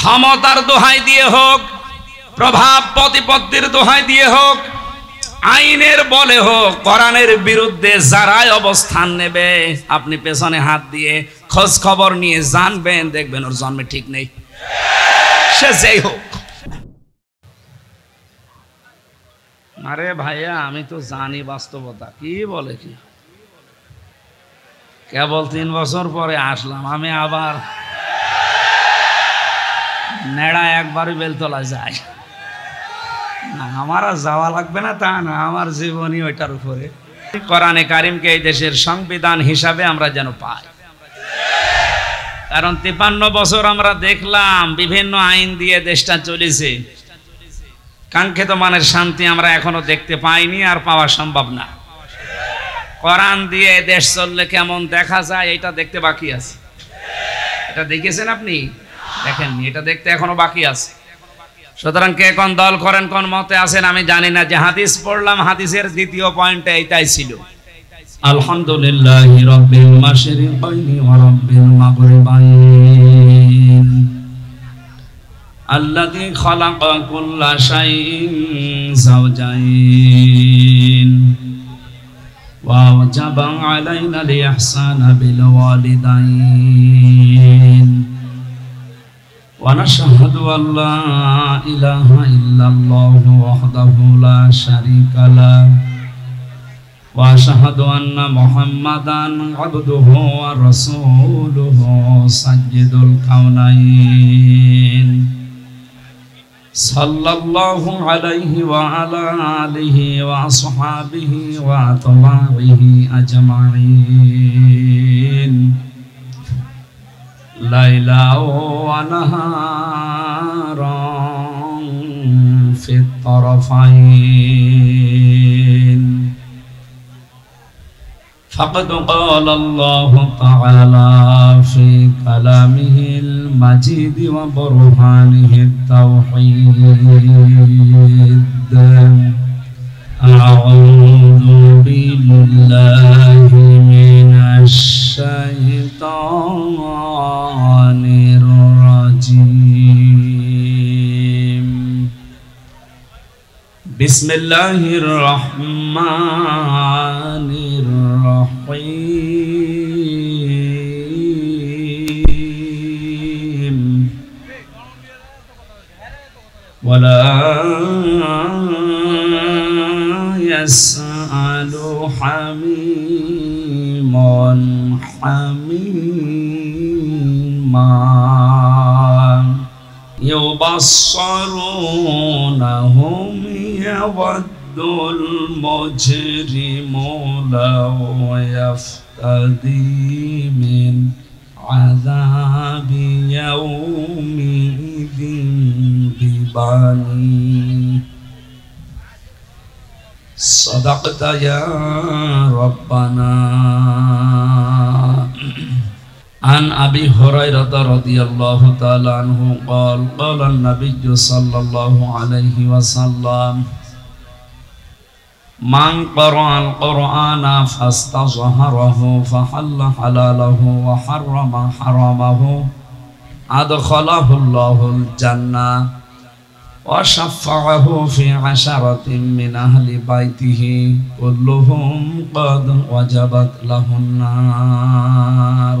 ক্ষমতার দোহাই দিয়ে হোক প্রভাব প্রতিপত্তির দোহাই দিয়ে হোক আইনের বলে হোক কোরআনের বিরুদ্ধে যারাই অবস্থান নেবে আপনি পেছনে হাত দিয়ে খোঁজ খবর নিয়ে জানবেন দেখবেন ওর জন্মে ঠিক নেই সে যেই হোক আরে ভাইয়া আমি তো জানি বাস্তবতা কি বলে কি কেবল তিন বছর পরে আসলাম আমি আবার নেড়া একবারই বেলতলা যায় না আমার আর যাওয়া লাগবে না তা না আমার জীবনই ওইটার উপরে কোরআনে কারিমকে এই দেশের সংবিধান হিসাবে আমরা যেন পাই কারণ তিপান্ন বছর আমরা দেখলাম বিভিন্ন আইন দিয়ে দেশটা চলেছে কাঙ্ক্ষিত মানের শান্তি আমরা এখনো দেখতে পাইনি আর পাওয়া সম্ভব না কোরআন দিয়ে দেশ চললে কেমন দেখা যায় এটা দেখতে বাকি আছে এটা দেখেছেন আপনি দেখেন এটা দেখতে এখনো বাকি আছে সুতরাং কে কোন দল করেন কোন মতে আছেন আমি জানি না যে হাদিস পড়লাম হাদিসের দ্বিতীয় পয়েন্টে এইটাই ছিল আলহামদুলিল্লাহ রব্বিল ونشهد أن لا إله إلا الله وحده لا شريك له وأشهد أن محمدا عبده ورسوله سيد الكونين صلى الله عليه وعلى آله وأصحابه وأتباعه أجمعين ليلا ونهارا في الطرفين فقد قال الله تعالى في كلامه المجيد وبرهانه التوحيد أعوذ بسم الله الرحمن الرحيم ولا يسأل حميم حميم يبصرونهم يود المجرم لو يفتدي من عذاب يومئذ ببني صدقت يا ربنا عن أبي هريرة رضي الله تعالى عنه قال قال النبي صلى الله عليه وسلم من قرأ القرآن فاستظهره فحل حلاله وحرم حرامه أدخله الله الجنة وشفعه في عشرة من أهل بيته كلهم قد وجبت له النار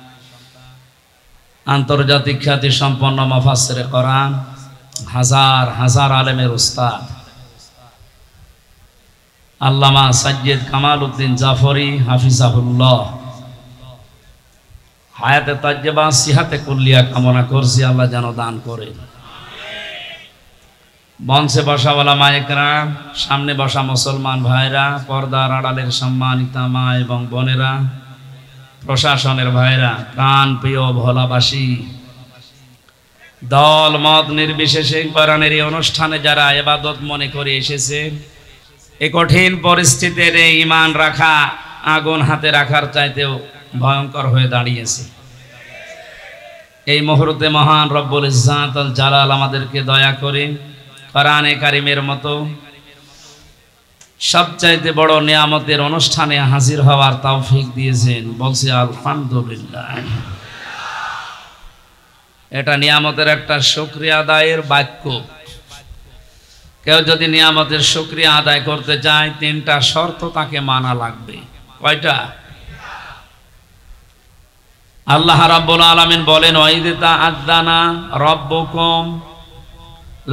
আন্তর্জাতিক খ্যাতি সম্পন্ন মাফাসরে করান হাজার হাজার আলেমের উস্তাদ আল্লামা সাজ্জেদ কামাল উদ্দিন জাফরি হাফিজাহুল্লাহ হায়াতে তাজ্জেবা সিহাতে কুল্লিয়া কামনা করছি আল্লাহ যেন দান করে বংশে বলা মায়েকরা সামনে বসা মুসলমান ভাইরা পর্দার আড়ালের সম্মানিতা মা এবং বোনেরা প্রশাসনের ভাইরা প্রাণ প্রিয় ভোলাবাসী দল মত নির্বিশেষে কোরআনের এই অনুষ্ঠানে যারা এবাদত মনে করে এসেছে এ কঠিন পরিস্থিতির এই ইমান রাখা আগুন হাতে রাখার চাইতেও ভয়ঙ্কর হয়ে দাঁড়িয়েছে এই মুহূর্তে মহান রব্বুল ইজাত জালাল আমাদেরকে দয়া করে কোরআনে কারিমের মতো সবচাইতে বড় নিয়ামতের অনুষ্ঠানে হাজির হওয়ার তৌফিক দিয়েছেন বলছি আলহামদুলিল্লাহ এটা নিয়ামতের একটা শুক্রিয়া আদায়ের বাক্য কেউ যদি নিয়ামতের শুক্রিয়া আদায় করতে চায় তিনটা শর্ত তাকে মানা লাগবে কয়টা আল্লাহ রাব্বুল আলামিন বলেন ওয়াইদে তা আদানা রব্বকম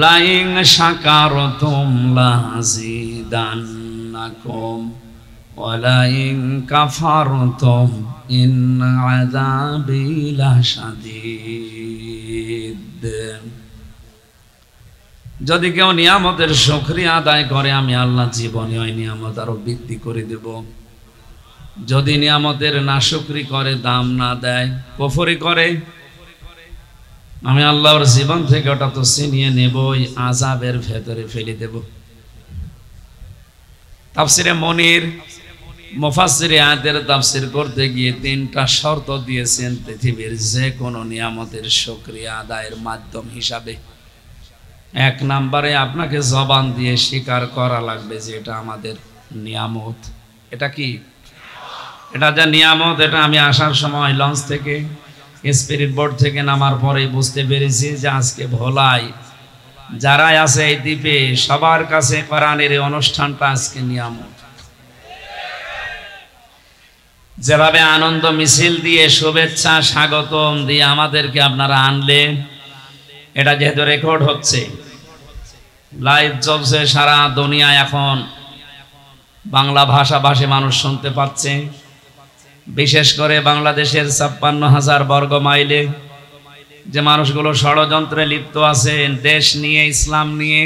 লাইং শাকারতুম লাজিদান্নাকুম ওয়ালাইং কাফারতুম ইন আযাবি লাশাদীদ যদি কেউ নিয়ামতের শুকরিয়া আদায় করে আমি আল্লাহ জীবনে ওই নিয়ামত আরো বৃদ্ধি করে দেব যদি নিয়ামতের নাশুকরি করে দাম না দেয় কফরি করে আমি আল্লাহর জীবন থেকে ওটা তো ছিনিয়ে ওই আজাবের ভেতরে ফেলে দেব তাফসিরে মনির মোফাসিরে আয়াতের তাফসির করতে গিয়ে তিনটা শর্ত দিয়েছেন পৃথিবীর যে কোনো নিয়ামতের সক্রিয়া আদায়ের মাধ্যম হিসাবে এক নাম্বারে আপনাকে জবান দিয়ে স্বীকার করা লাগবে যে এটা আমাদের নিয়ামত এটা কি এটা যে নিয়ামত এটা আমি আসার সময় লঞ্চ থেকে স্পিরিট বোর্ড থেকে নামার পরে বুঝতে পেরেছি যে আজকে ভোলাই যারাই আছে এই দ্বীপে সবার কাছে কোরআনের এই অনুষ্ঠানটা আজকে নিয়ামত যেভাবে আনন্দ মিছিল দিয়ে শুভেচ্ছা স্বাগতম দিয়ে আমাদেরকে আপনারা আনলেন এটা যেহেতু রেকর্ড হচ্ছে লাইভ চলছে সারা দুনিয়া এখন বাংলা ভাষাভাষী মানুষ শুনতে পাচ্ছে বিশেষ করে বাংলাদেশের ছাপ্পান্ন হাজার বর্গ মাইলে যে মানুষগুলো ষড়যন্ত্রে লিপ্ত আছে দেশ নিয়ে ইসলাম নিয়ে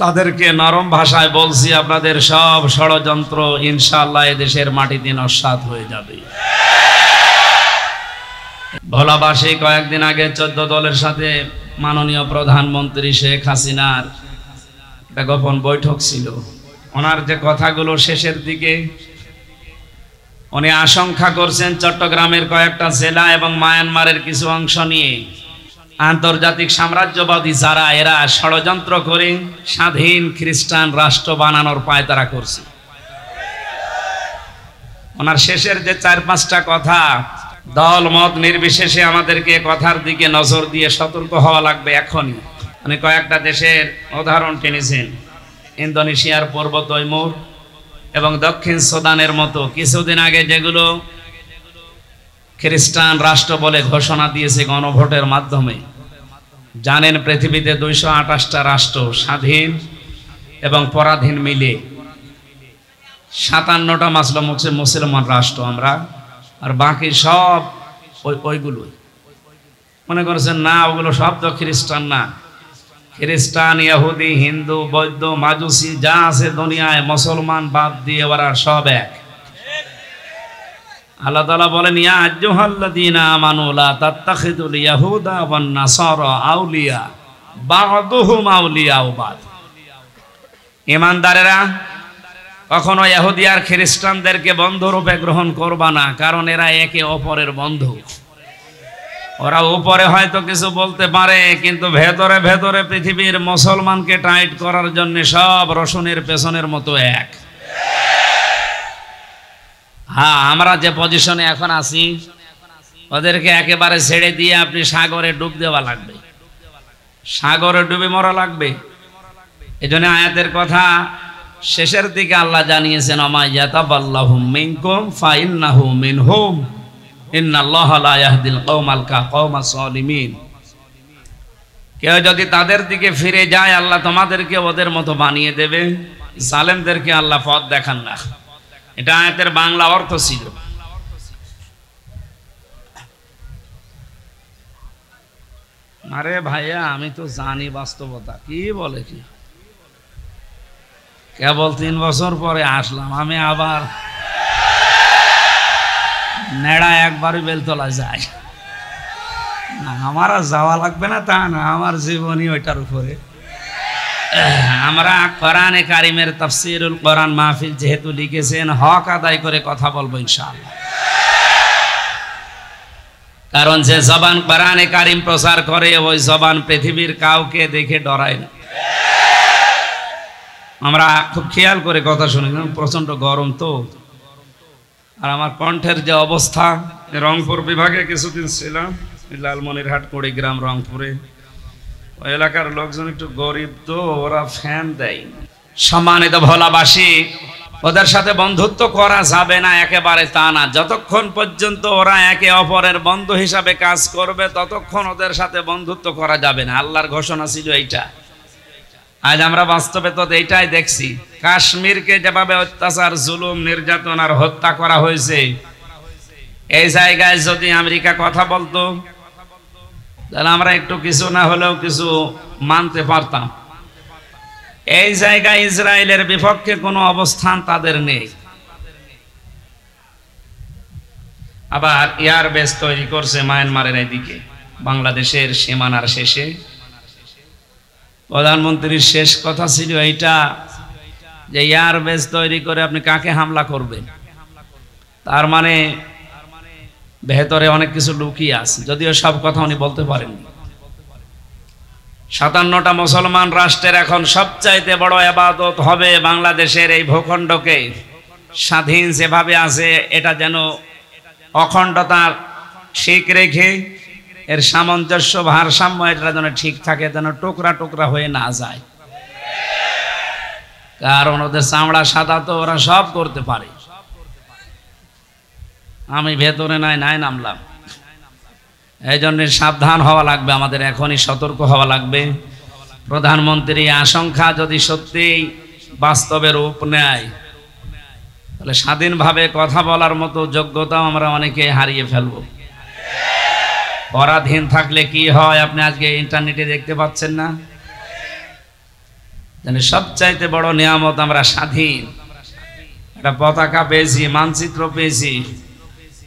তাদেরকে নরম ভাষায় বলছি আপনাদের সব ষড়যন্ত্র ইনশাল্লাহ দেশের মাটি দিন নস্বাত হয়ে যাবে ভোলাবাসী কয়েকদিন আগে চোদ্দ দলের সাথে মাননীয় প্রধানমন্ত্রী শেখ হাসিনার একটা গোপন বৈঠক ছিল ওনার যে কথাগুলো শেষের দিকে উনি আশঙ্কা করছেন চট্টগ্রামের কয়েকটা জেলা এবং মায়ানমারের কিছু অংশ নিয়ে আন্তর্জাতিক সাম্রাজ্যবাদী যারা এরা ষড়যন্ত্র করে স্বাধীন খ্রিস্টান রাষ্ট্র বানানোর পায় তারা করছে ওনার শেষের যে চার পাঁচটা কথা দল মত নির্বিশেষে আমাদেরকে কথার দিকে নজর দিয়ে সতর্ক হওয়া লাগবে এখনই উনি কয়েকটা দেশের উদাহরণ টেনেছেন ইন্দোনেশিয়ার পূর্ব তৈমুর এবং দক্ষিণ সুদানের মতো কিছুদিন আগে যেগুলো খ্রিস্টান রাষ্ট্র বলে ঘোষণা দিয়েছে গণভোটের মাধ্যমে জানেন পৃথিবীতে দুইশো আঠাশটা রাষ্ট্র স্বাধীন এবং পরাধীন মিলে সাতান্নটা মাসলাম হচ্ছে মুসলমান রাষ্ট্র আমরা আর বাকি সব ওই ওইগুলোই মনে করছেন না ওগুলো সব তো খ্রিস্টান না খ্রিস্টান ইহুদি হিন্দু বৌদ্ধ মাজুসি যা আছে দুনিয়ায় মুসলমান বাদ দিয়ে ওরা সব এক আল্লাহ তালা বলেন ইয়াহুদা আউলিয়া ইমানদারেরা কখনো ইহুদি আর খ্রিস্টানদেরকে বন্ধুরূপে গ্রহণ করবা না কারণ এরা একে অপরের বন্ধু ওরা উপরে হয়তো কিছু বলতে পারে কিন্তু ভেতরে ভেতরে পৃথিবীর মুসলমানকে টাইট করার জন্য সব রসুনের পেছনের মতো এক হ্যাঁ আমরা যে পজিশনে এখন আছি ওদেরকে একেবারে ছেড়ে দিয়ে আপনি সাগরে ডুব দেওয়া লাগবে সাগরে ডুবে মরা লাগবে এই জন্য আয়াতের কথা শেষের দিকে আল্লাহ জানিয়েছেন অমাইয়াতাবাল্লাহুম মিনকুম ফাইন্নাহু মিনহুম কেউ যদি তাদের দিকে ফিরে যায় আল্লাহ তোমাদেরকে ওদের মতো বানিয়ে দেবে সালেমদেরকে আল্লাহ পথ দেখান না এটা আয়াতের বাংলা অর্থ ছিল আরে ভাইয়া আমি তো জানি বাস্তবতা কি বলে কি কেবল তিন বছর পরে আসলাম আমি আবার নেড়া একবারই বেলতলা যায় না আমার আর যাওয়া লাগবে না তা না আমার জীবনই ওইটার উপরে আমরা কোরআনে কারিমের তফসিরুল কোরআন মাহফিল যেহেতু লিখেছেন হক আদায় করে কথা বলবো ইনশাআল্লাহ কারণ যে জবান কোরআনে কারিম প্রচার করে ওই জবান পৃথিবীর কাউকে দেখে ডরায় না আমরা খুব খেয়াল করে কথা শুনি প্রচণ্ড গরম তো আর আমার কণ্ঠের যে অবস্থা রংপুর বিভাগে কিছুদিন ছিলাম লালমনিরহাট কুড়িগ্রাম রংপুরে ওই এলাকার লোকজন একটু গরিব তো ওরা ফ্যান দেয় সম্মানিত ভোলাবাসী ওদের সাথে বন্ধুত্ব করা যাবে না একেবারে তা না যতক্ষণ পর্যন্ত ওরা একে অপরের বন্ধু হিসাবে কাজ করবে ততক্ষণ ওদের সাথে বন্ধুত্ব করা যাবে না আল্লাহর ঘোষণা ছিল এইটা আজ আমরা বাস্তবে তো এইটাই দেখছি কাশ্মীরকে যেভাবে অত্যাচার জুলুম নির্যাতন আর হত্যা করা হয়েছে এই জায়গায় যদি আমেরিকা কথা বলতো তাহলে আমরা একটু কিছু না হলেও কিছু মানতে পারতাম এই জায়গায় ইসরায়েলের বিপক্ষে কোনো অবস্থান তাদের নেই আবার এয়ারবেস তৈরি করছে মায়ানমারের এদিকে বাংলাদেশের সীমানার শেষে প্রধানমন্ত্রীর শেষ কথা ছিল এইটা যে এয়ার বেস তৈরি করে আপনি কাকে হামলা করবেন তার মানে ভেতরে অনেক কিছু লুকিয়ে আছে যদিও সব কথা উনি বলতে পারেন সাতান্নটা মুসলমান রাষ্ট্রের এখন সবচাইতে বড় আবাদত হবে বাংলাদেশের এই ভূখণ্ডকে স্বাধীন যেভাবে আছে এটা যেন অখণ্ডতার ঠিক রেখে এর সামঞ্জস্য ভারসাম্য এটা যেন ঠিক থাকে যেন টোকরা টোকরা হয়ে না যায় কারণ ওদের চামড়া সাদা তো ওরা সব করতে পারে আমি ভেতরে নাই নাই নামলাম এই জন্যে সাবধান হওয়া লাগবে আমাদের এখনই সতর্ক হওয়া লাগবে প্রধানমন্ত্রী আশঙ্কা যদি সত্যিই বাস্তবে রূপ নেয় তাহলে স্বাধীনভাবে কথা বলার মতো যোগ্যতাও আমরা অনেকে হারিয়ে ফেলবো পরাধীন থাকলে কি হয় আপনি আজকে ইন্টারনেটে দেখতে পাচ্ছেন না সবচাইতে বড় নিয়ামত আমরা স্বাধীন একটা পতাকা পেয়েছি মানচিত্র পেয়েছি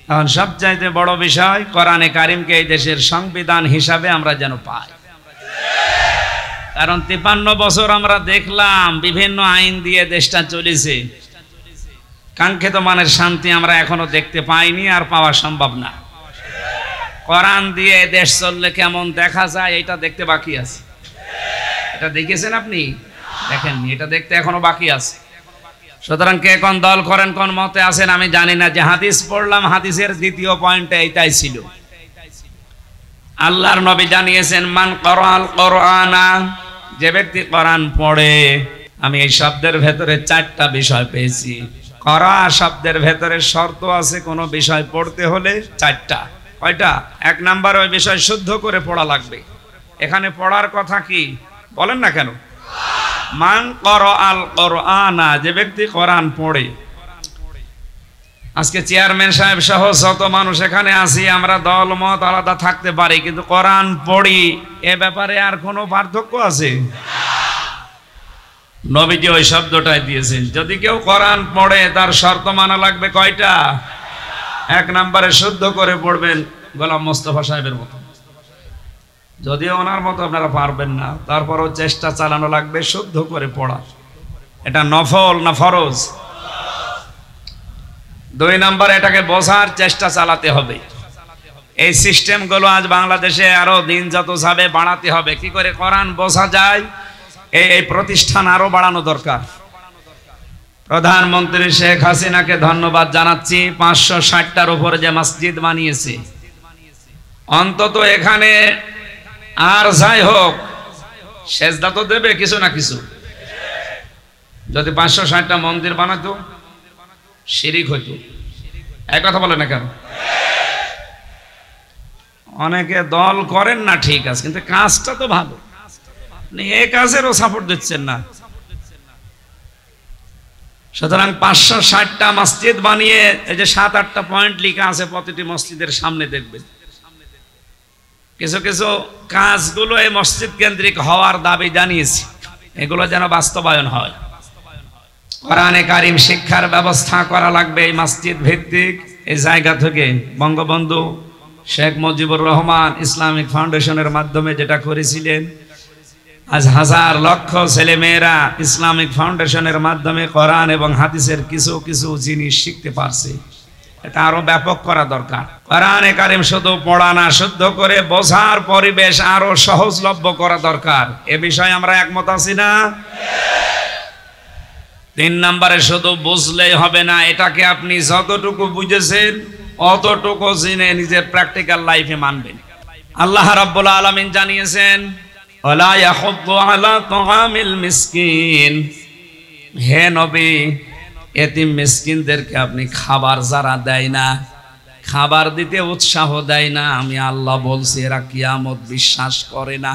এখন সবচাইতে বড় বিষয় কোরআনে কারিমকে এই দেশের সংবিধান হিসাবে আমরা যেন পাই কারণ তিপান্ন বছর আমরা দেখলাম বিভিন্ন আইন দিয়ে দেশটা চলেছে কাঙ্ক্ষিত মানের শান্তি আমরা এখনো দেখতে পাইনি আর পাওয়া সম্ভব না কোরআন দিয়ে দেশ চললে কেমন দেখা যায় এটা দেখতে বাকি আছে এটা দেখেছেন আপনি দেখেন এটা দেখতে এখনো বাকি আছে সুতরাং কে কোন দল করেন কোন মতে আছেন আমি জানি না যে হাদিস পড়লাম হাদিসের দ্বিতীয় পয়েন্টে এইটাই ছিল আল্লাহর নবী জানিয়েছেন মান কোরআন করআনা যে ব্যক্তি কোরআন পড়ে আমি এই শব্দের ভেতরে চারটা বিষয় পেয়েছি করা শব্দের ভেতরে শর্ত আছে কোনো বিষয় পড়তে হলে চারটা কয়টা এক নাম্বার ওই বিষয় শুদ্ধ করে পড়া লাগবে এখানে পড়ার কথা কি বলেন না কেন মান কর আল কর আনা যে ব্যক্তি কোরআন পড়ে আজকে চেয়ারম্যান সাহেব সহ শত মানুষ এখানে আসি আমরা দল মত আলাদা থাকতে পারি কিন্তু কোরআন পড়ি এ ব্যাপারে আর কোনো পার্থক্য আছে নবীজি ওই শব্দটাই দিয়েছেন যদি কেউ কোরআন পড়ে তার শর্ত মানা লাগবে কয়টা এক নাম্বারে শুদ্ধ করে পড়বেন গোলাম মোস্তফা সাহেবের মতো যদিও ওনার মতো আপনারা পারবেন না তারপরও চেষ্টা চালানো লাগবে শুদ্ধ করে পড়া এটা নফল না ফরজ দুই নাম্বার এটাকে বসার চেষ্টা চালাতে হবে এই সিস্টেমগুলো আজ বাংলাদেশে আরো দিন যত যাবে বাড়াতে হবে কি করে কোরআন বোঝা যায় এই প্রতিষ্ঠান আরো বাড়ানো দরকার প্রধানমন্ত্রী শেখ হাসিনাকে ধন্যবাদ জানাচ্ছি পাঁচশো ষাটটার উপর যে মসজিদ বানিয়েছে অন্তত এখানে আর যাই হোক সেজদা তো দেবে কিছু না কিছু যদি পাঁচশো ষাটটা মন্দির বানাতো শিরিক হইত এক কথা বলে না কেন অনেকে দল করেন না ঠিক আছে কিন্তু কাজটা তো ভালো এ কাজেরও সাপোর্ট দিচ্ছেন না সুতরাং পাঁচশো ষাটটা মসজিদ বানিয়ে এই যে সাত আটটা পয়েন্ট লিখা আছে প্রতিটি মসজিদের সামনে দেখবেন কিছু কিছু কাজগুলো এই মসজিদ কেন্দ্রিক হওয়ার দাবি জানিয়েছি এগুলো যেন বাস্তবায়ন হয় কোরআনে কারিম শিক্ষার ব্যবস্থা করা লাগবে এই মসজিদ ভিত্তিক এই জায়গা থেকে বঙ্গবন্ধু শেখ মুজিবুর রহমান ইসলামিক ফাউন্ডেশনের মাধ্যমে যেটা করেছিলেন আজ হাজার লক্ষ ছেলেমেয়েরা ইসলামিক ফাউন্ডেশনের মাধ্যমে কোরআন এবং হাদিসের কিছু কিছু জিনিস শিখতে পারছে এটা আরো ব্যাপক করা দরকার কোরআনে কারিম শুধু পড়া না শুদ্ধ করে বোঝার পরিবেশ আরো সহজলভ্য করা দরকার এ বিষয়ে আমরা একমত আছি না তিন নম্বরে শুধু বুঝলেই হবে না এটাকে আপনি যতটুকু বুঝেছেন অতটুকু জেনে নিজের প্র্যাকটিক্যাল লাইফে মানবেন আল্লাহ রাব্বুল আলামিন জানিয়েছেন ওলা ইয়াহুদ্দু আলা তাআমিল মিসকিন হে নবী এতিম মিসকিনদেরকে আপনি খাবার যারা দেয় না খাবার দিতে উৎসাহ দেয় না আমি আল্লাহ বলছি এরা কিয়ামত বিশ্বাস করে না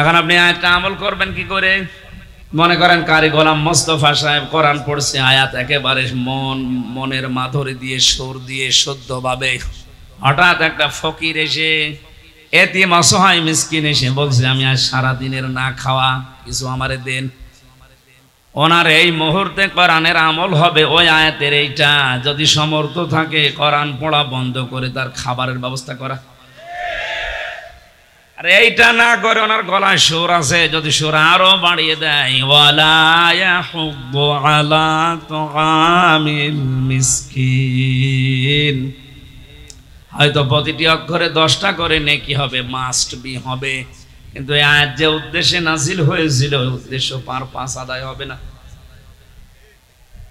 এখন আপনি আয়াতটা আমল করবেন কি করে মনে করেন কারি গোলাম মোস্তফা সাহেব কোরআন পড়ছে আয়াত একেবারে মন মনের মাধুরী দিয়ে সুর দিয়ে শুদ্ধভাবে হঠাৎ একটা ফকির এসে এতে হয় মিসকিন এসে বলছে আমি আর সারাদিনের না খাওয়া কিছু আমার দেন ওনার এই মুহূর্তে কোরআনের আমল হবে ওই আয়াতের এইটা যদি সমর্থ থাকে কোরআন পড়া বন্ধ করে তার খাবারের ব্যবস্থা করা আর এইটা না করে ওনার গলায় সুর আছে যদি সুর আরো বাড়িয়ে দেয় ওয়ালা মিসকিন হয়তো প্রতিটি অক্ষরে দশটা করে নে কি হবে মাস্ট বি হবে কিন্তু আয়াত যে উদ্দেশ্যে নাজিল হয়েছিল উদ্দেশ্য পার পাঁচ আদায় হবে না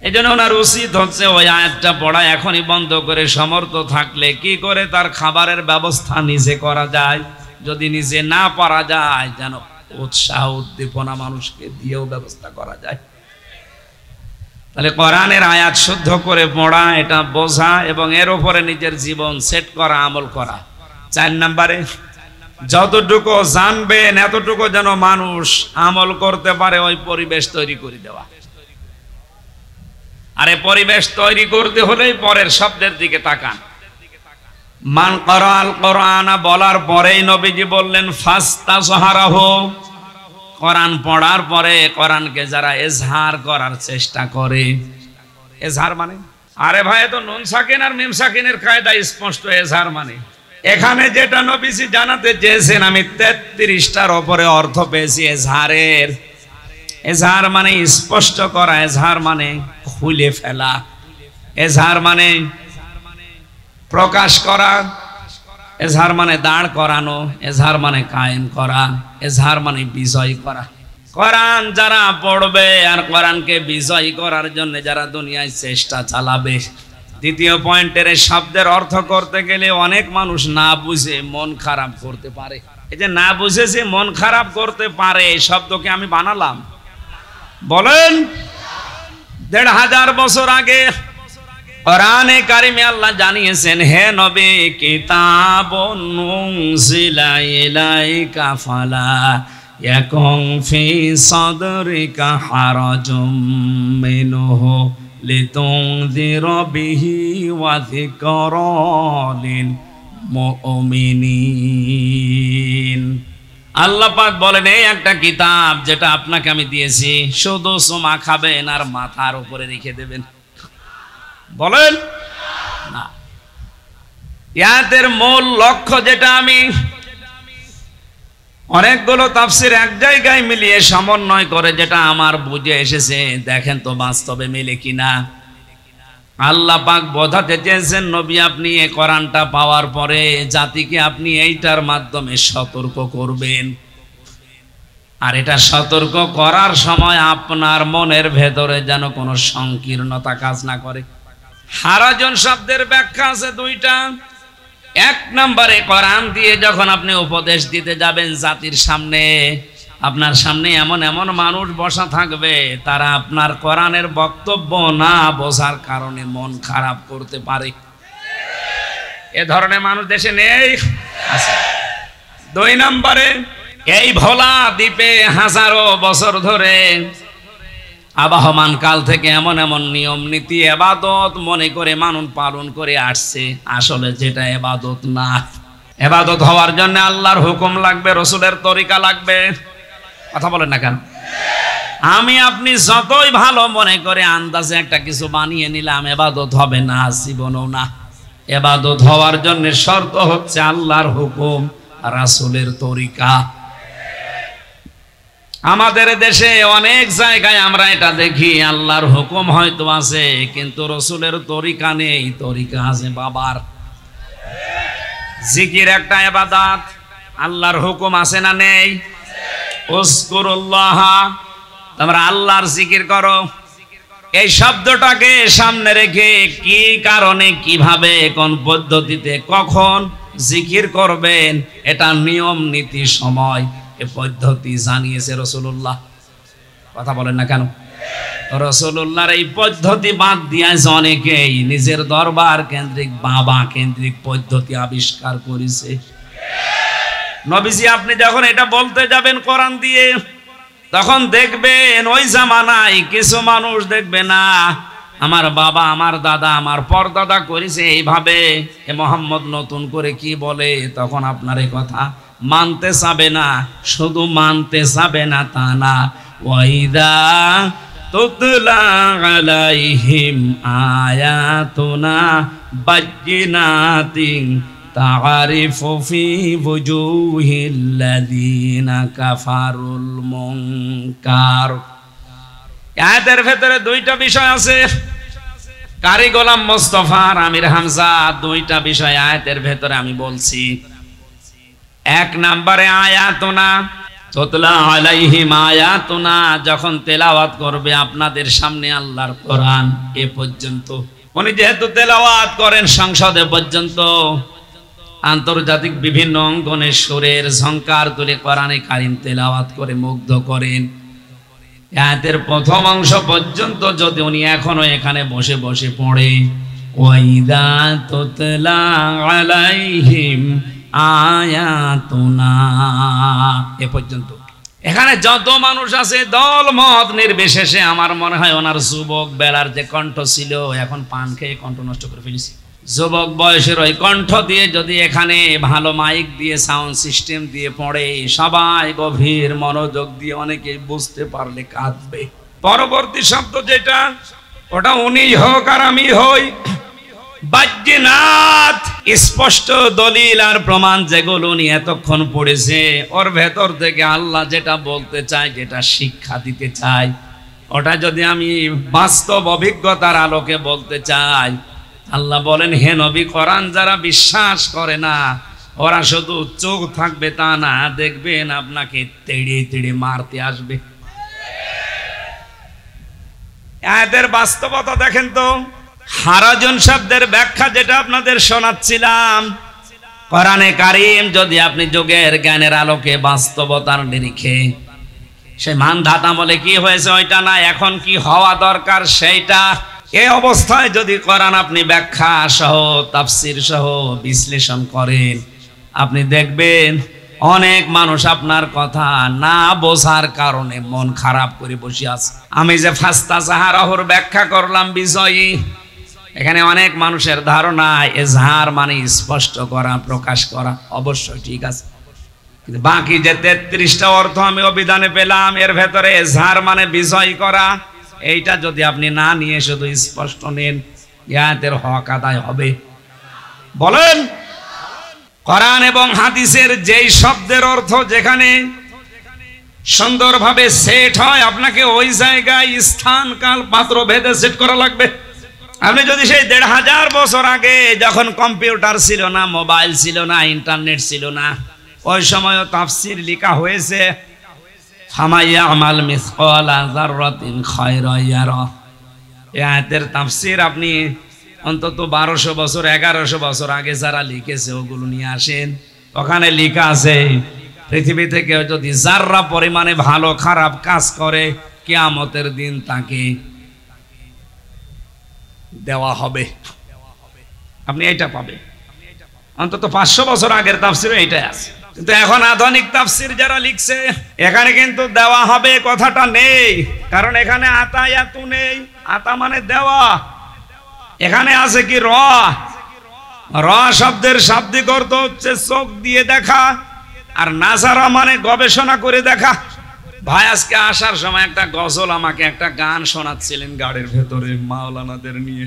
এই জন্য ওনার উচিত হচ্ছে ওই আয়াতটা পড়া এখনই বন্ধ করে সমর্থ থাকলে কি করে তার খাবারের ব্যবস্থা নিজে করা যায় যদি নিজে না পারা যায় যেন উৎসাহ উদ্দীপনা মানুষকে দিয়েও ব্যবস্থা করা যায় তাহলে কোরআনের আয়াত শুদ্ধ করে পড়া এটা বোঝা এবং এর উপরে নিজের জীবন সেট করা আমল করা চার নাম্বারে যতটুকু জানবেন এতটুকু যেন মানুষ আমল করতে পারে ওই পরিবেশ তৈরি করে দেওয়া আরে পরিবেশ তৈরি করতে হলেই পরের শব্দের দিকে তাকান মান করাল করানা বলার পরেই নবীজি বললেন ফাস্তা সহারা হোক কোরআন পড়ার পরে কোরআনকে যারা এজহার করার চেষ্টা করে এজহার মানে আরে ভাই তো নুন সাকিন আর মিম সাকিনের কায়দা স্পষ্ট এজহার মানে এখানে যেটা নবীজি জানাতে চেয়েছেন আমি তেত্রিশটার ওপরে অর্থ পেয়েছি এজহারের এজহার মানে স্পষ্ট করা এজহার মানে খুলে ফেলা এজহার মানে প্রকাশ করা এজহার মানে দাঁড় করানো এজহার মানে কায়েম করা এজহার মানে বিজয় করা কোরআন যারা পড়বে আর কোরআনকে বিজয় করার জন্য যারা দুনিয়ায় চেষ্টা চালাবে দ্বিতীয় পয়েন্টের শব্দের অর্থ করতে গেলে অনেক মানুষ না বুঝে মন খারাপ করতে পারে এই যে না বুঝে যে মন খারাপ করতে পারে এই শব্দকে আমি বানালাম বলেন দেড় হাজার বছর আগে কোরআনে কারিমে আল্লাহ জানিয়েছেন হে নবে কিতাব নুনজিলা ইলাইকা ফালা ইয়াকুম ফি সাদরিকা হারাজুম মিনহু লিতুনজির বিহি ওয়া যিকরা মুমিনিন আল্লাহ পাক বলেন এই একটা কিতাব যেটা আপনাকে আমি দিয়েছি শুধু সোমা খাবেন আর মাথার উপরে রেখে দেবেন বলেন না ইয়াতের মূল লক্ষ্য যেটা আমি অনেকগুলো তাফসির এক জায়গায় মিলিয়ে সমন্বয় করে যেটা আমার বুঝে এসেছে দেখেন তো বাস্তবে মিলে কিনা আল্লাহ পাক বোঝাতে চেয়েছেন নবী আপনি এ কোরআনটা পাওয়ার পরে জাতিকে আপনি এইটার মাধ্যমে সতর্ক করবেন আর এটা সতর্ক করার সময় আপনার মনের ভেতরে যেন কোনো সংকীর্ণতা কাজ না করে হারাজন শব্দের ব্যাখ্যা আছে দুইটা এক নম্বরে কোরআন দিয়ে যখন আপনি উপদেশ দিতে যাবেন জাতির সামনে আপনার সামনে এমন এমন মানুষ বসা থাকবে তারা আপনার কোরআনের বক্তব্য না বোঝার কারণে মন খারাপ করতে পারে এ ধরনের মানুষ দেশে নেই দুই নম্বরে এই ভোলা দ্বীপে হাজারো বছর ধরে আবাহমান কাল থেকে এমন এমন নিয়ম নীতি এবাদত মনে করে মানুন পালন করে আসছে আসলে যেটা এবাদত না এবাদত হওয়ার জন্য আল্লাহর হুকুম লাগবে রসুলের তরিকা লাগবে কথা বলেন না কেন আমি আপনি যতই ভালো মনে করে আন্দাজে একটা কিছু বানিয়ে নিলাম এবাদত হবে না জীবনও না এবাদত হওয়ার জন্য শর্ত হচ্ছে আল্লাহর হুকুম রাসুলের তরিকা আমাদের দেশে অনেক জায়গায় আমরা এটা দেখি আল্লাহর হুকুম হয়তো আছে কিন্তু রসুলের তরিকা নেই তরিকা আছে বাবার জিকির একটা এবাদাত আল্লাহর হুকুম আছে না নেই তোমরা আল্লাহর জিকির করো এই শব্দটাকে সামনে রেখে কি কারণে কিভাবে কোন পদ্ধতিতে কখন জিকির করবেন এটা নিয়ম নীতি সময় এ পদ্ধতি জানিয়েছে রসুল্লাহ কথা বলেন না কেন রসুল্লাহর এই পদ্ধতি বাদ দিয়েছে অনেকেই নিজের দরবার কেন্দ্রিক বাবা কেন্দ্রিক পদ্ধতি আবিষ্কার করেছে নবীজি আপনি যখন এটা বলতে যাবেন কোরআন দিয়ে তখন দেখবেন ওই জামানায় কিছু মানুষ দেখবে না আমার বাবা আমার দাদা আমার পরদাদা করেছে এইভাবে এ মোহাম্মদ নতুন করে কি বলে তখন আপনার এই কথা মানতে যাবে না শুধু মানতে যাবে না তা না ওয়াইদা তুতলা আলাইহিম আয়াতুনা বাজ্জিনাতিন তাআরিফু ফি বুজুহিল কাফারুল মুনকার আয়াতের ভেতরে দুইটা বিষয় আছে কারি গোলাম মোস্তফার আমির হামজা দুইটা বিষয় আয়াতের ভেতরে আমি বলছি এক নম্বরে আয়াতনা তোতলা আলাইহিম আয়াতনা যখন তেলাওয়াত করবে আপনাদের সামনে আল্লাহর কোরআন এ পর্যন্ত উনি যেহেতু তেলাওয়াত করেন সংসদে পর্যন্ত আন্তর্জাতিক বিভিন্ন অঙ্গনে সুরের ঝঙ্কার তুলে কোরআনে কারিম তেলাওয়াত করে মুগ্ধ করেন আয়াতের প্রথম অংশ পর্যন্ত যদি উনি এখনো এখানে বসে বসে পড়ে ওয়াইদা তোতলা আলাইহিম আয়াতুনা এ পর্যন্ত এখানে যত মানুষ আছে দল মত নির্বিশেষে আমার মনে হয় ওনার যুবক বেলার যে কণ্ঠ ছিল এখন পান খেয়ে কণ্ঠ নষ্ট করে ফেলেছি যুবক বয়সের ওই কণ্ঠ দিয়ে যদি এখানে ভালো মাইক দিয়ে সাউন্ড সিস্টেম দিয়ে পড়ে সবাই গভীর মনোযোগ দিয়ে অনেকে বুঝতে পারলে কাঁদবে পরবর্তী শব্দ যেটা ওটা উনি হোক আর আমি হই বাজ্যনাথ স্পষ্ট দলিল আর প্রমাণ যেগুলো উনি এতক্ষণ পড়েছে ওর ভেতর থেকে আল্লাহ যেটা বলতে চায় যেটা শিক্ষা দিতে চাই ওটা যদি আমি বাস্তব অভিজ্ঞতার আলোকে বলতে চাই আল্লাহ বলেন হে নবী কোরআন যারা বিশ্বাস করে না ওরা শুধু চোখ থাকবে তা না দেখবেন আপনাকে তেড়ে তেড়ে মারতে আসবে এদের বাস্তবতা দেখেন তো হারাজন শব্দের ব্যাখ্যা যেটা আপনাদের শোনাচ্ছিলাম কোরআনে কারিম যদি আপনি যোগের জ্ঞানের আলোকে বাস্তবতার নিরিখে সেই মান ধাতা বলে কি হয়েছে ওইটা না এখন কি হওয়া দরকার সেইটা এ অবস্থায় যদি কোরআন আপনি ব্যাখ্যা সহ তাফসির সহ বিশ্লেষণ করেন আপনি দেখবেন অনেক মানুষ আপনার কথা না বোঝার কারণে মন খারাপ করে বসে আছে আমি যে ফাস্তা সাহারহর ব্যাখ্যা করলাম বিজয়ী এখানে অনেক মানুষের ধারণা এজহার মানে স্পষ্ট করা প্রকাশ করা অবশ্যই ঠিক আছে কিন্তু বাকি যে তেত্রিশটা অর্থ আমি অভিধানে পেলাম এর ভেতরে এজহার মানে বিজয় করা এইটা যদি আপনি না নিয়ে শুধু স্পষ্ট নেন ইয়াতের হক আদায় হবে বলেন কোরআন এবং হাদিসের যেই শব্দের অর্থ যেখানে সুন্দরভাবে সেট হয় আপনাকে ওই জায়গায় স্থান কাল পাত্র ভেদে সেট করা লাগবে আপনি যদি সেই দেড় হাজার বছর আগে যখন কম্পিউটার ছিল না মোবাইল ছিল না ইন্টারনেট ছিল না ওই সময়ও তাফসির লিখা হয়েছে ফামাইয়া আমাল মিসকল আজারতিন খয়রয়ার এ আয়াতের তাফসির আপনি অন্তত বারোশো বছর এগারোশো বছর আগে যারা লিখেছে ওগুলো নিয়ে আসেন ওখানে লিখা আছে পৃথিবী থেকে যদি যাররা পরিমাণে ভালো খারাপ কাজ করে কেয়ামতের দিন তাকে দেওয়া হবে আপনি এটা পাবে অন্তত পাঁচশো বছর আগের তাফসির এটাই আছে কিন্তু এখন আধুনিক তাফসির যারা লিখছে এখানে কিন্তু দেওয়া হবে কথাটা নেই কারণ এখানে আতা এতু নেই আতা মানে দেওয়া এখানে আছে কি র র শব্দের শাব্দিক অর্থ হচ্ছে চোখ দিয়ে দেখা আর নাসারা মানে গবেষণা করে দেখা ভাই আজকে আসার সময় একটা গজল আমাকে একটা গান শোনাচ্ছিলেন গাড়ির ভেতরে মাওলানাদের নিয়ে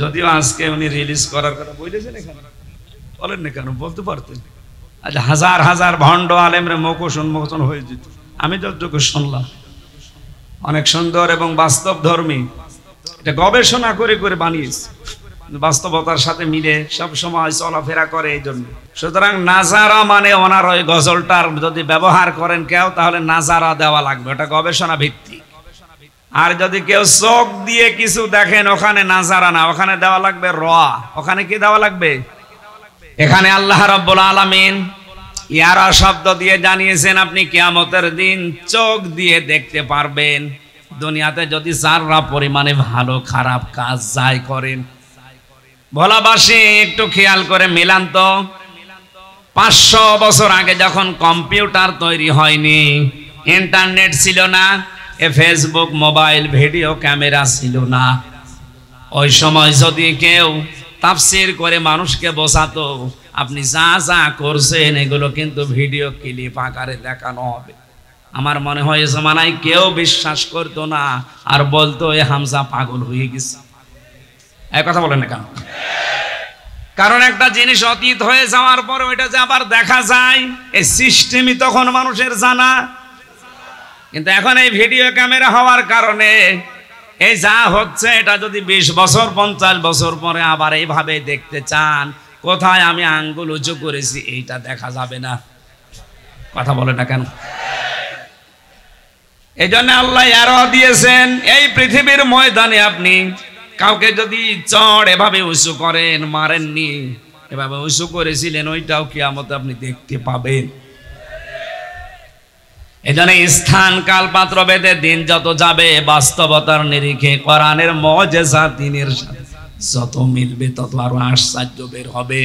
যদিও আজকে উনি রিলিজ করার কথা বলেছেন বলেন না কেন বলতে পারতেন আজ হাজার হাজার ভণ্ড আলেমরে মুখোশ উন্মোচন হয়ে যেত আমি যতটুকু শুনলাম অনেক সুন্দর এবং বাস্তব ধর্মী এটা গবেষণা করে করে বানিয়েছে বাস্তবতার সাথে মিলে সব সময় চলাফেরা করে এই জন্য সুতরাং নাজারা মানে ওনার ওই গজলটার যদি ব্যবহার করেন কেউ তাহলে নাজারা দেওয়া লাগবে ওটা গবেষণা ভিত্তিক আর যদি কেউ চোখ দিয়ে কিছু দেখেন ওখানে নাজারা না ওখানে দেওয়া লাগবে র ওখানে কি দেওয়া লাগবে এখানে আল্লাহ রব্বুল আলমিন ইয়ারা শব্দ দিয়ে জানিয়েছেন আপনি কেয়ামতের দিন চোখ দিয়ে দেখতে পারবেন দুনিয়াতে যদি যাররা পরিমাণে ভালো খারাপ কাজ যাই করেন ভোলাবাসী একটু খেয়াল করে মিলান তো পাঁচশো বছর আগে যখন কম্পিউটার তৈরি হয়নি ইন্টারনেট ছিল না এ ফেসবুক মোবাইল ভিডিও ক্যামেরা ছিল না ওই সময় যদি কেউ তাফসির করে মানুষকে বসাতো আপনি যা যা করছেন এগুলো কিন্তু ভিডিও ক্লিপ আকারে দেখানো হবে আমার মনে হয় এ জমানায় কেউ বিশ্বাস করতো না আর বলতো এ হামজা পাগল হয়ে গেছে এক কথা বলেন না কেন কারণ একটা জিনিস অতীত হয়ে যাওয়ার পরে ওইটা যে আবার দেখা যায় এই সিস্টেমই তখন মানুষের জানা কিন্তু এখন এই ভিডিও ক্যামেরা হওয়ার কারণে এই যা হচ্ছে এটা যদি ২০ বছর পঞ্চাশ বছর পরে আবার এইভাবে দেখতে চান কোথায় আমি আঙ্গুল উঁচু করেছি এইটা দেখা যাবে না কথা বলে না কেন এই জন্য আল্লাহ আরো দিয়েছেন এই পৃথিবীর ময়দানে আপনি কাউকে যদি চড় এভাবে উঁচু করেন মারেননি এভাবে উঁচু করেছিলেন ওইটাও কিয়ামত আপনি দেখতে পাবেন এজন্য স্থান কাল পাত্র বেদে দিন যত যাবে বাস্তবতার নিরিখে কোরআনের মজেজা দিনের সাথে যত মিলবে তত আরো আশ্চর্য বের হবে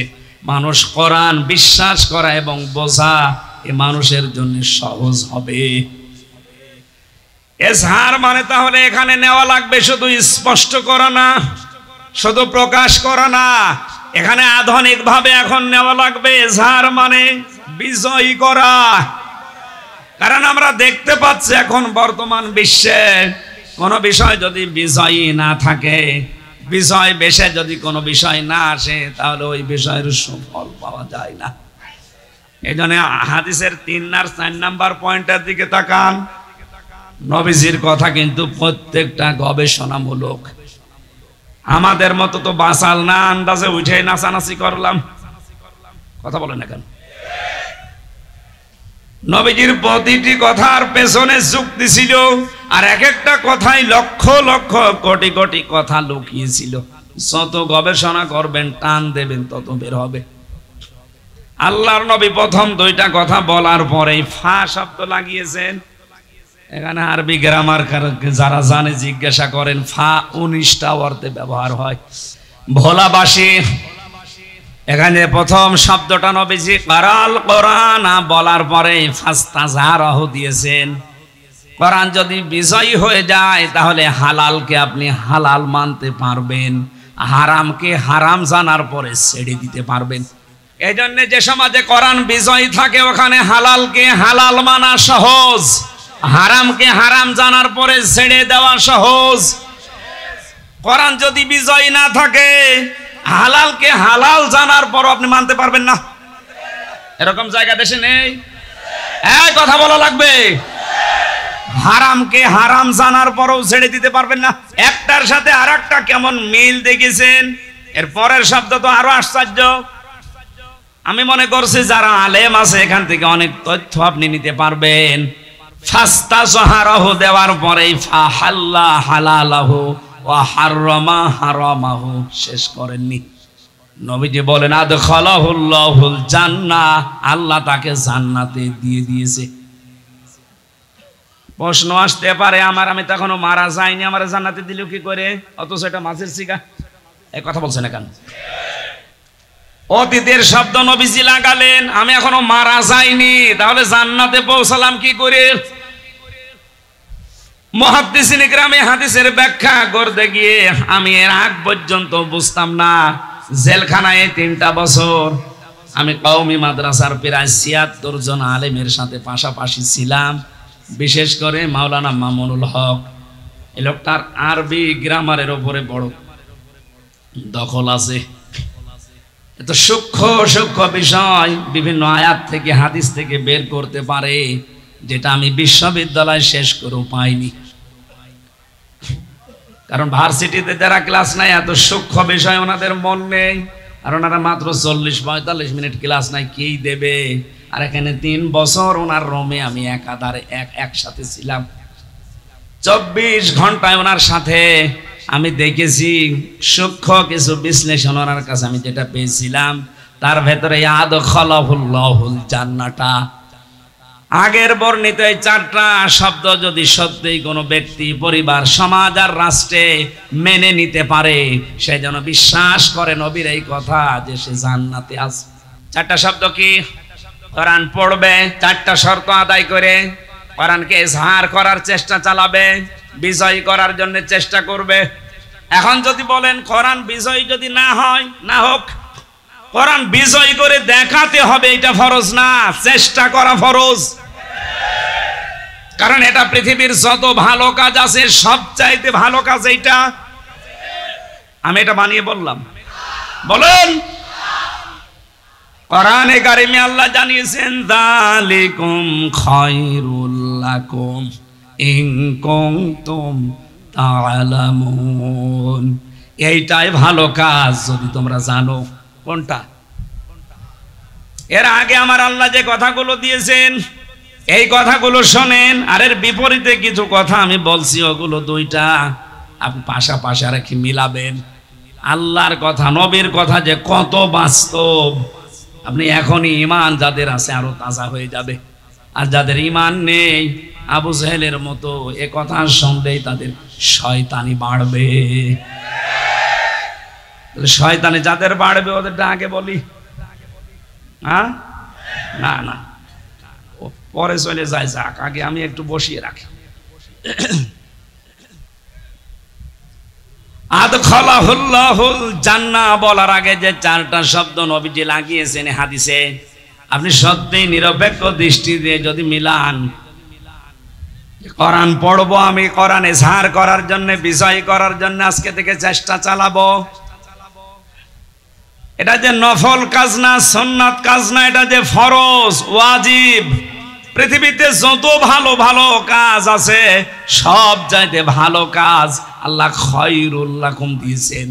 মানুষ কোরআন বিশ্বাস করা এবং বোঝা এ মানুষের জন্য সহজ হবে এজহার মানে তাহলে এখানে নেওয়া লাগবে শুধু স্পষ্ট করা না শুধু প্রকাশ করা না এখানে আধুনিকভাবে এখন নেওয়া লাগবে এজহার মানে বিজয়ী করা কারণ আমরা দেখতে পাচ্ছি এখন বর্তমান বিশ্বে কোনো বিষয় যদি বিজয়ী না থাকে বিষয় বেশে যদি কোনো বিষয় না আসে তাহলে ওই বিষয়ের সুফল পাওয়া যায় না এই জন্য হাদিসের তিন আর চার নাম্বার পয়েন্টের দিকে তাকান নবীজির কথা কিন্তু প্রত্যেকটা গবেষণামূলক আমাদের মতো তো বাঁচাল না আন্দাজে উঠে নাচানাচি করলাম কথা বলেন না কেন নবীজির প্রতিটি কথার পেছনে যুক্তি ছিল আর এক একটা কথাই লক্ষ লক্ষ কোটি কোটি কথা লুকিয়েছিল যত গবেষণা করবেন টান দেবেন তত বের হবে আল্লাহর নবী প্রথম দুইটা কথা বলার পরেই ফা শব্দ লাগিয়েছেন এখানে আরবি গ্রামার যারা জানে জিজ্ঞাসা করেন ফা উনিশটা অর্থে ব্যবহার হয় ভোলাবাসী এখানে প্রথম শব্দটা নবীজি কারাল করানা বলার পরে ফাস্তা জারহ দিয়েছেন করান যদি বিজয়ী হয়ে যায় তাহলে হালালকে আপনি হালাল মানতে পারবেন হারামকে হারাম জানার পরে ছেড়ে দিতে পারবেন এই জন্যে যে সমাজে করান বিজয়ী থাকে ওখানে হালালকে হালাল মানা সহজ হারামকে হারাম জানার পরে ছেড়ে দেওয়া সহজ কোরআন যদি বিজয় না থাকে হালালকে হালাল জানার পর আপনি মানতে পারবেন না এরকম জায়গা দেশে নেই এই কথা বলা লাগবে হারামকে হারাম জানার পরও ছেড়ে দিতে পারবেন না একটার সাথে আর একটা কেমন মিল দেখেছেন এর পরের শব্দ তো আরো আশ্চর্য আমি মনে করছি যারা আলেম আছে এখান থেকে অনেক তথ্য আপনি নিতে পারবেন ফাস্তা সহারহ দেওয়ার পরে ফাহাল্লা হালালাহ ও হারমা হারমাহ শেষ করেননি নবীজি বলেন আদ খলাহুল্লাহুল জান্না আল্লাহ তাকে জান্নাতে দিয়ে দিয়েছে প্রশ্ন আসতে পারে আমার আমি তখনও মারা যাইনি আমার জান্নাতে দিল কি করে অত সেটা মাছের শিকা এ কথা বলছে না কেন অতীতের শব্দ নবীজি লাগালেন আমি এখনো মারা যাইনি তাহলে জান্নাতে পৌঁছালাম কি করে মহাদিসিনী গ্রামে হাদিসের ব্যাখ্যা করতে গিয়ে আমি এর আগ পর্যন্ত বুঝতাম না জেলখানায় তিনটা বছর আমি কৌমি মাদ্রাসার প্রায় ছিয়াত্তর জন আলেমের সাথে পাশাপাশি ছিলাম বিশেষ করে মাওলানা মামুনুল হক এ লোকটার আরবি গ্রামারের ওপরে বড় দখল আছে এত সূক্ষ্ম সূক্ষ্ম বিষয় বিভিন্ন আয়াত থেকে হাদিস থেকে বের করতে পারে যেটা আমি বিশ্ববিদ্যালয় শেষ করে পাইনি কারণ ভার্সিটিতে যারা ক্লাস নাই এত সূক্ষ্ম বিষয় ওনাদের মন নেই আর ওনারা মাত্র চল্লিশ পঁয়তাল্লিশ মিনিট ক্লাস নাই কেই দেবে আর এখানে তিন বছর ওনার রোমে আমি একাধারে এক একসাথে ছিলাম চব্বিশ ঘন্টায় ওনার সাথে আমি দেখেছি সূক্ষ্ম কিছু বিশ্লেষণ ওনার কাছে আমি যেটা পেয়েছিলাম তার ভেতরে আদ খলাফুল্লাহুল জান্নাটা আগের বর্ণিত এই চারটা শব্দ যদি সত্যিই কোনো ব্যক্তি পরিবার সমাজ আর রাষ্ট্রে মেনে নিতে পারে সে যেন বিশ্বাস করে নবীর এই কথা যে সে জান্নাতে আছে চারটা শব্দ কি কোরআন পড়বে চারটা শর্ত আদায় করে কোরআনকে ইজহার করার চেষ্টা চালাবে বিজয় করার জন্য চেষ্টা করবে এখন যদি বলেন কোরআন বিজয় যদি না হয় না হোক কোরআন বিজয় করে দেখাতে হবে এটা ফরজ না চেষ্টা করা ফরজ কারণ এটা পৃথিবীর যত ভালো কাজ আছে সবচাইতে ভালো কাজ এইটা আমি এটা বানিয়ে বললাম বলেন কোরআনে কারিমে আল্লাহ জানিয়েছেন দালিকুম খয়রুল্লাকুম ইং কুনতুম এইটাই ভালো কাজ যদি তোমরা জানো কোনটা এর আগে আমার আল্লাহ যে কথাগুলো দিয়েছেন এই কথাগুলো শোনেন আর এর বিপরীতে কিছু কথা আমি বলছি ওগুলো দুইটা আপনি পাশাপাশি আর কি মিলাবেন আল্লাহর কথা নবীর কথা যে কত বাস্তব আপনি এখনই ইমান যাদের আছে আরো তাজা হয়ে যাবে আর যাদের ইমান নেই আবু জাহেলের মতো এ কথা শুনলেই তাদের শয়তানি বাড়বে শয়তানি যাদের বাড়বে ওদের ডাকে বলি হ্যাঁ না না পরে চলে যায় যাক আগে আমি একটু বসিয়ে রাখি জান্না বলার আগে যে চারটা শব্দ নবীজি লাগিয়েছেন হাদিসে আপনি সত্যিই নিরপেক্ষ দৃষ্টি দিয়ে যদি মিলান করান পড়বো আমি করানে এজহার করার জন্য বিজয় করার জন্য আজকে থেকে চেষ্টা চালাবো এটা যে নফল কাজ না সন্ন্যাত কাজ না এটা যে ফরজ ওয়াজিব পৃথিবীতে যত ভালো ভালো কাজ আছে সব চাইতে ভালো কাজ আল্লাহ খয়রুল্লাকুম দিয়েছেন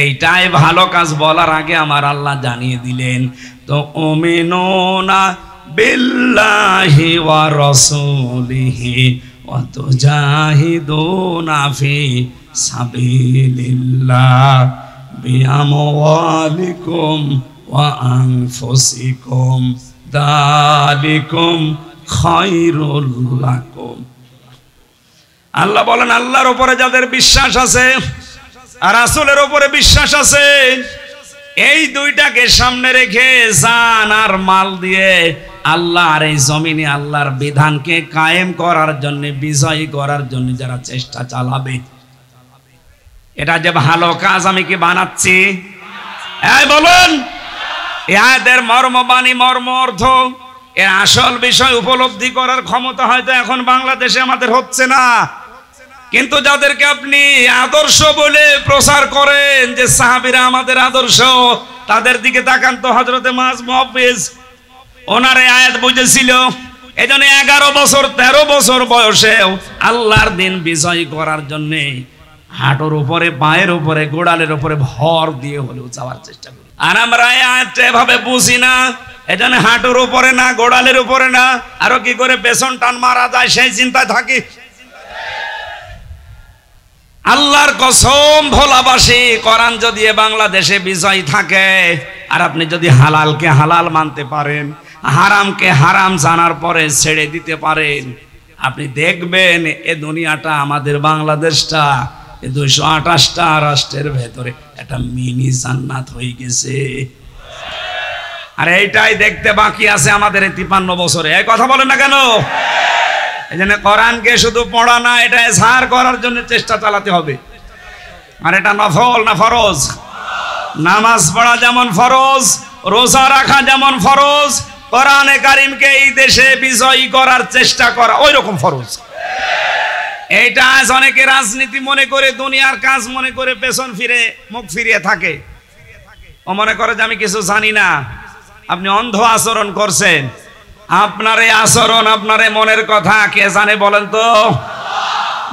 এইটাই ভালো কাজ বলার আগে আমার আল্লাহ জানিয়ে দিলেন তো ওমেনো না বিল্লাহি ওয়া রাসূলিহি ওয়া তুজাহিদুনা ফি সাবিলিল্লাহ বিআমওয়ালিকুম ওয়া আনফুসিকুম দালিকুম খায়রুল লাকুম আল্লাহ বলেন আল্লাহর উপরে যাদের বিশ্বাস আছে আর রাসূলের উপরে বিশ্বাস আছে এই দুইটাকে সামনে রেখে জান আর মাল দিয়ে আল্লাহ আর এই জমিনে আল্লাহর বিধানকে কায়েম করার জন্য বিজয়ী করার জন্য যারা চেষ্টা চালাবে এটা যে ভালো কাজ আমি কি বানাচ্ছি বলুন এদের মর্মবাণী মর্ম অর্থ এর আসল বিষয় উপলব্ধি করার ক্ষমতা হয়তো এখন বাংলাদেশে আমাদের হচ্ছে না কিন্তু যাদেরকে আপনি আদর্শ বলে প্রচার করেন যে সাহাবিরা আমাদের আদর্শ তাদের দিকে তাকান তো হজরতে মাজ মহাফিজ ওনারে আয়াত বুঝেছিল এজন্য এগারো বছর ১৩ বছর বয়সেও আল্লাহর দিন বিজয় করার জন্যে হাঁটুর উপরে পায়ের উপরে গোড়ালের উপরে ভর দিয়ে হলেও যাওয়ার চেষ্টা করি আর আমরা এভাবে বুঝি না এজন্য হাঁটুর উপরে না গোড়ালের উপরে না আরো কি করে বেসন টান মারা যায় সেই চিন্তায় থাকি আল্লাহর কসম ভোলাবাসি করান যদি বাংলাদেশে বিজয় থাকে আর আপনি যদি হালালকে হালাল মানতে পারেন হারামকে হারাম জানার পরে ছেড়ে দিতে পারেন আপনি দেখবেন এ দুনিয়াটা আমাদের বাংলাদেশটা দুইশো আঠাশটা রাষ্ট্রের ভেতরে একটা মিনি জান্নাত হয়ে গেছে আর এইটাই দেখতে বাকি আছে আমাদের এই তিপান্ন বছরে এই কথা বলেন না কেন এই জন্য কোরআনকে শুধু পড়া না এটা সার করার জন্য চেষ্টা চালাতে হবে আর এটা নফল না ফরজ নামাজ পড়া যেমন ফরজ রোজা রাখা যেমন ফরজ কোরআনে কারিমকে এই দেশে বিজয়ী করার চেষ্টা করা ওই রকম ফরজ এইটা আজ অনেকে রাজনীতি মনে করে দুনিয়ার কাজ মনে করে পেছন ফিরে মুখ ফিরিয়ে থাকে ও মনে করে যে আমি কিছু জানি না আপনি অন্ধ আচরণ করছেন আপনার এই আচরণ আপনার মনের কথা কে জানে বলেন তো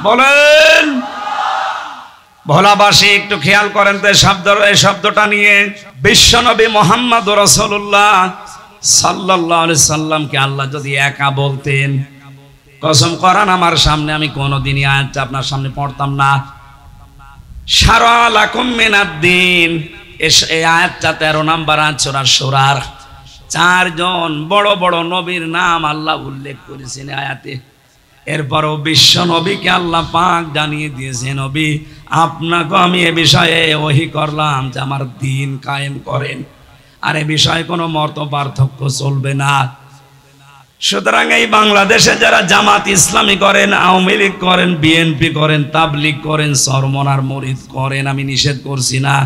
বলেন ভোলাবাসী একটু খেয়াল করেন তো এই শব্দ এই শব্দটা নিয়ে বিশ্বনবী মোহাম্মদ রসুল্লাহ সাল্লাহ আলি সাল্লামকে আল্লাহ যদি একা বলতেন কসম করান আমার সামনে আমি কোনোদিনই আয়াতটা আপনার সামনে পড়তাম না সারা লাকুমিনার দিন এই আয়াতটা তেরো নাম্বার আচরার সোরার চারজন বড় বড় নবীর নাম আল্লাহ উল্লেখ করেছেন আয়াতে এরপরও বিশ্ব নবীকে আল্লাহ পাক জানিয়ে দিয়েছে নবী আপনাকে আমি এ বিষয়ে ওহি করলাম যে আমার দিন কায়েম করেন আর এ বিষয়ে কোনো মত পার্থক্য চলবে না সুতরাং এই বাংলাদেশে যারা জামাত ইসলামী করেন আওয়ামী লীগ করেন বিএনপি করেন তাবলিগ করেন সরমনার মরিদ করেন আমি নিষেধ করছি না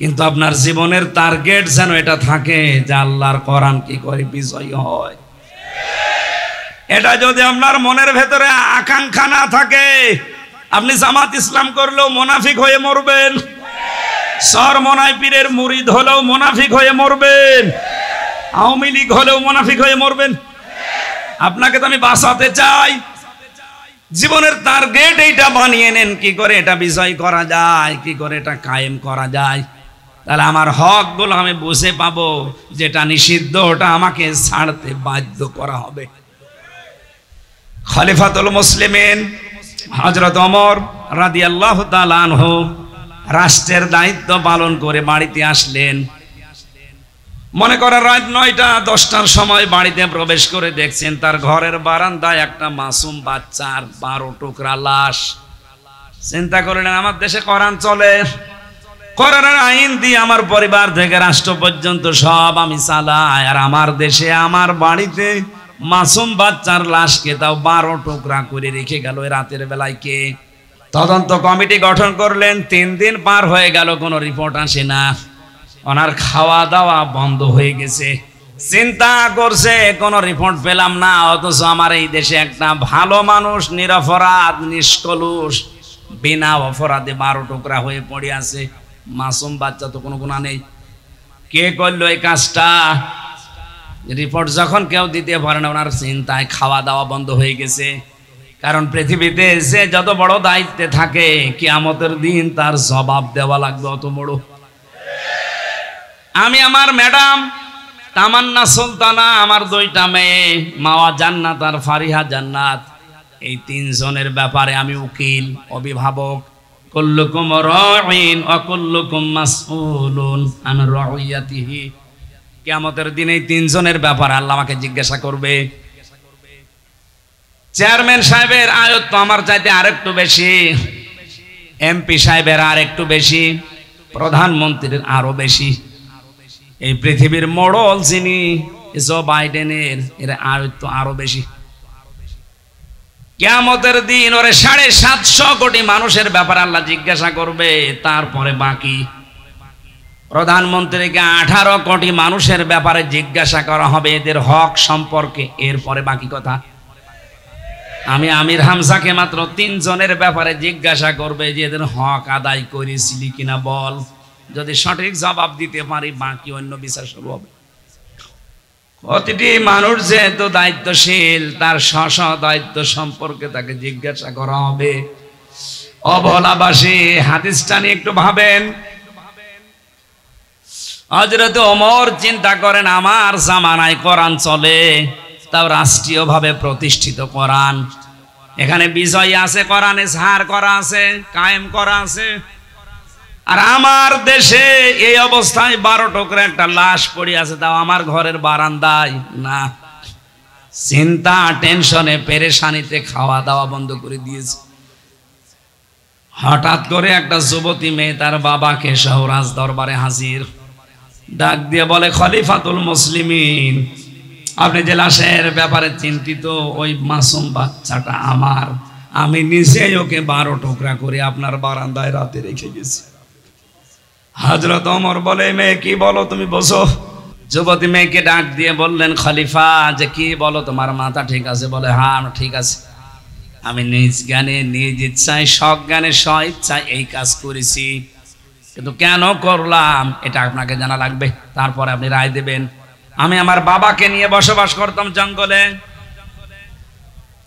কিন্তু আপনার জীবনের টার্গেট যেন এটা থাকে যে আল্লাহর কোরআন কি করে বিজয় হয় এটা যদি আপনার মনের ভেতরে আকাঙ্ক্ষা না থাকে আপনি জামাত ইসলাম করলেও মোনাফিক হয়ে মরবেন সরমনাই পীরের মুরিদ হলেও মোনাফিক হয়ে মরবেন আওয়ামী লীগ হলেও মোনাফিক হয়ে মরবেন আপনাকে তো আমি বাঁচাতে চাই জীবনের টার্গেট এইটা বানিয়ে নেন কি করে এটা বিজয় করা যায় কি করে এটা কায়েম করা যায় তাহলে আমার হকগুলো আমি বুঝে পাবো যেটা নিষিদ্ধ ওটা আমাকে ছাড়তে বাধ্য করা হবে খলিফাতুল মুসলিমেন হজরত অমর রাদিয়াল্লাহ তালানহ রাষ্ট্রের দায়িত্ব পালন করে বাড়িতে আসলেন মনে করেন রাত নয়টা দশটার সময় বাড়িতে প্রবেশ করে দেখছেন তার ঘরের বারান্দায় একটা মাসুম বাচ্চার বারো টুকরা লাশ চিন্তা করলেন আমার দেশে করান চলে করার আইন দিয়ে আমার পরিবার থেকে রাষ্ট্র পর্যন্ত সব আমি চালাই আর আমার দেশে আমার বাড়িতে মাসুম বাচ্চার লাশকে তাও বারো টুকরা করে রেখে গেল রাতের বেলায় কে তদন্ত কমিটি গঠন করলেন তিন দিন পার হয়ে গেল কোনো রিপোর্ট আসে না ওনার খাওয়া দাওয়া বন্ধ হয়ে গেছে চিন্তা করছে কোনো রিপোর্ট পেলাম না অথচ আমার এই দেশে একটা ভালো মানুষ নিরপরাধ নিষ্কলুষ বিনা অপরাধে বারো টুকরা হয়ে পড়ে আছে মাসুম বাচ্চা তো কোনো গুণা নেই কে করলো এই কাজটা রিপোর্ট যখন কেউ দিতে পারে না ওনার চিন্তায় খাওয়া দাওয়া বন্ধ হয়ে গেছে কারণ পৃথিবীতে এসে যত বড় দায়িত্বে থাকে কিয়ামতের দিন তার জবাব দেওয়া লাগবে অত বড় আমি আমার ম্যাডাম তামান্না সুলতানা আমার দুইটা মেয়ে মাওয়া জান্নাত আর ফারিহা জান্নাত এই তিনজনের ব্যাপারে আমি উকিল অভিভাবক কল্লুকুম রইন অকল্লুকুম মাসউলুন আন রইয়াতিহি কিয়ামতের দিন এই তিনজনের ব্যাপারে আল্লাহ আমাকে জিজ্ঞাসা করবে চেয়ারম্যান সাহেবের আয়ত্ত আমার চাইতে আরেকটু বেশি এমপি সাহেবের আর একটু বেশি প্রধানমন্ত্রীর আরো বেশি এই পৃথিবীর মডল যিনি জো বাইডেনের এর আয়ত্ত আরো বেশি কেয়ামতের দিন ওরে সাড়ে সাতশো কোটি মানুষের ব্যাপারে আল্লাহ জিজ্ঞাসা করবে তারপরে বাকি প্রধানমন্ত্রীকে আঠারো কোটি মানুষের ব্যাপারে জিজ্ঞাসা করা হবে এদের হক সম্পর্কে এরপরে বাকি কথা আমি আমির হামসাকে মাত্র তিনজনের ব্যাপারে জিজ্ঞাসা করবে যে এদের হক আদায় করেছিলি কিনা বল যদি সঠিক জবাব দিতে পারি বাকি অন্য বিচার শুরু হবে প্রতিটি মানুষ যেহেতু দায়িত্বশীল তার স্ব দায়িত্ব সম্পর্কে তাকে জিজ্ঞাসা করা হবে অবলাবাসী হাতিসটা নিয়ে একটু ভাবেন হজরত অমর চিন্তা করেন আমার জামানায় কোরআন চলে তাও রাষ্ট্রীয়ভাবে প্রতিষ্ঠিত কোরআন এখানে বিজয় আছে কোরআনে সার করা আছে কায়েম করা আছে আর আমার দেশে এই অবস্থায় বারো টুকরে একটা লাশ পড়ে আছে তাও আমার ঘরের বারান্দায় না চিন্তা টেনশনে পেরেশানিতে খাওয়া দাওয়া বন্ধ করে দিয়েছে হঠাৎ করে একটা যুবতী মেয়ে তার বাবাকে সহরাজ দরবারে হাজির ডাক দিয়ে বলে খলিফাতুল মুসলিমিন আপনি যে লাশের ব্যাপারে চিন্তিত ওই মাসুম বাচ্চাটা আমার আমি নিজেই ওকে বারো টুকরা করে আপনার বারান্দায় রাতে রেখে গেছি হজরত অমর বলে মেয়ে কি বলো তুমি বসো যুবতী মেয়েকে ডাক দিয়ে বললেন খলিফা যে কি বলো তোমার মাথা ঠিক আছে বলে হ্যাঁ ঠিক আছে আমি নিজ জ্ঞানে নিজ ইচ্ছায় সব জ্ঞানে স ইচ্ছায় এই কাজ করেছি কিন্তু কেন করলাম এটা আপনাকে জানা লাগবে তারপরে আপনি রায় দেবেন আমি আমার বাবাকে নিয়ে বসবাস করতাম জঙ্গলে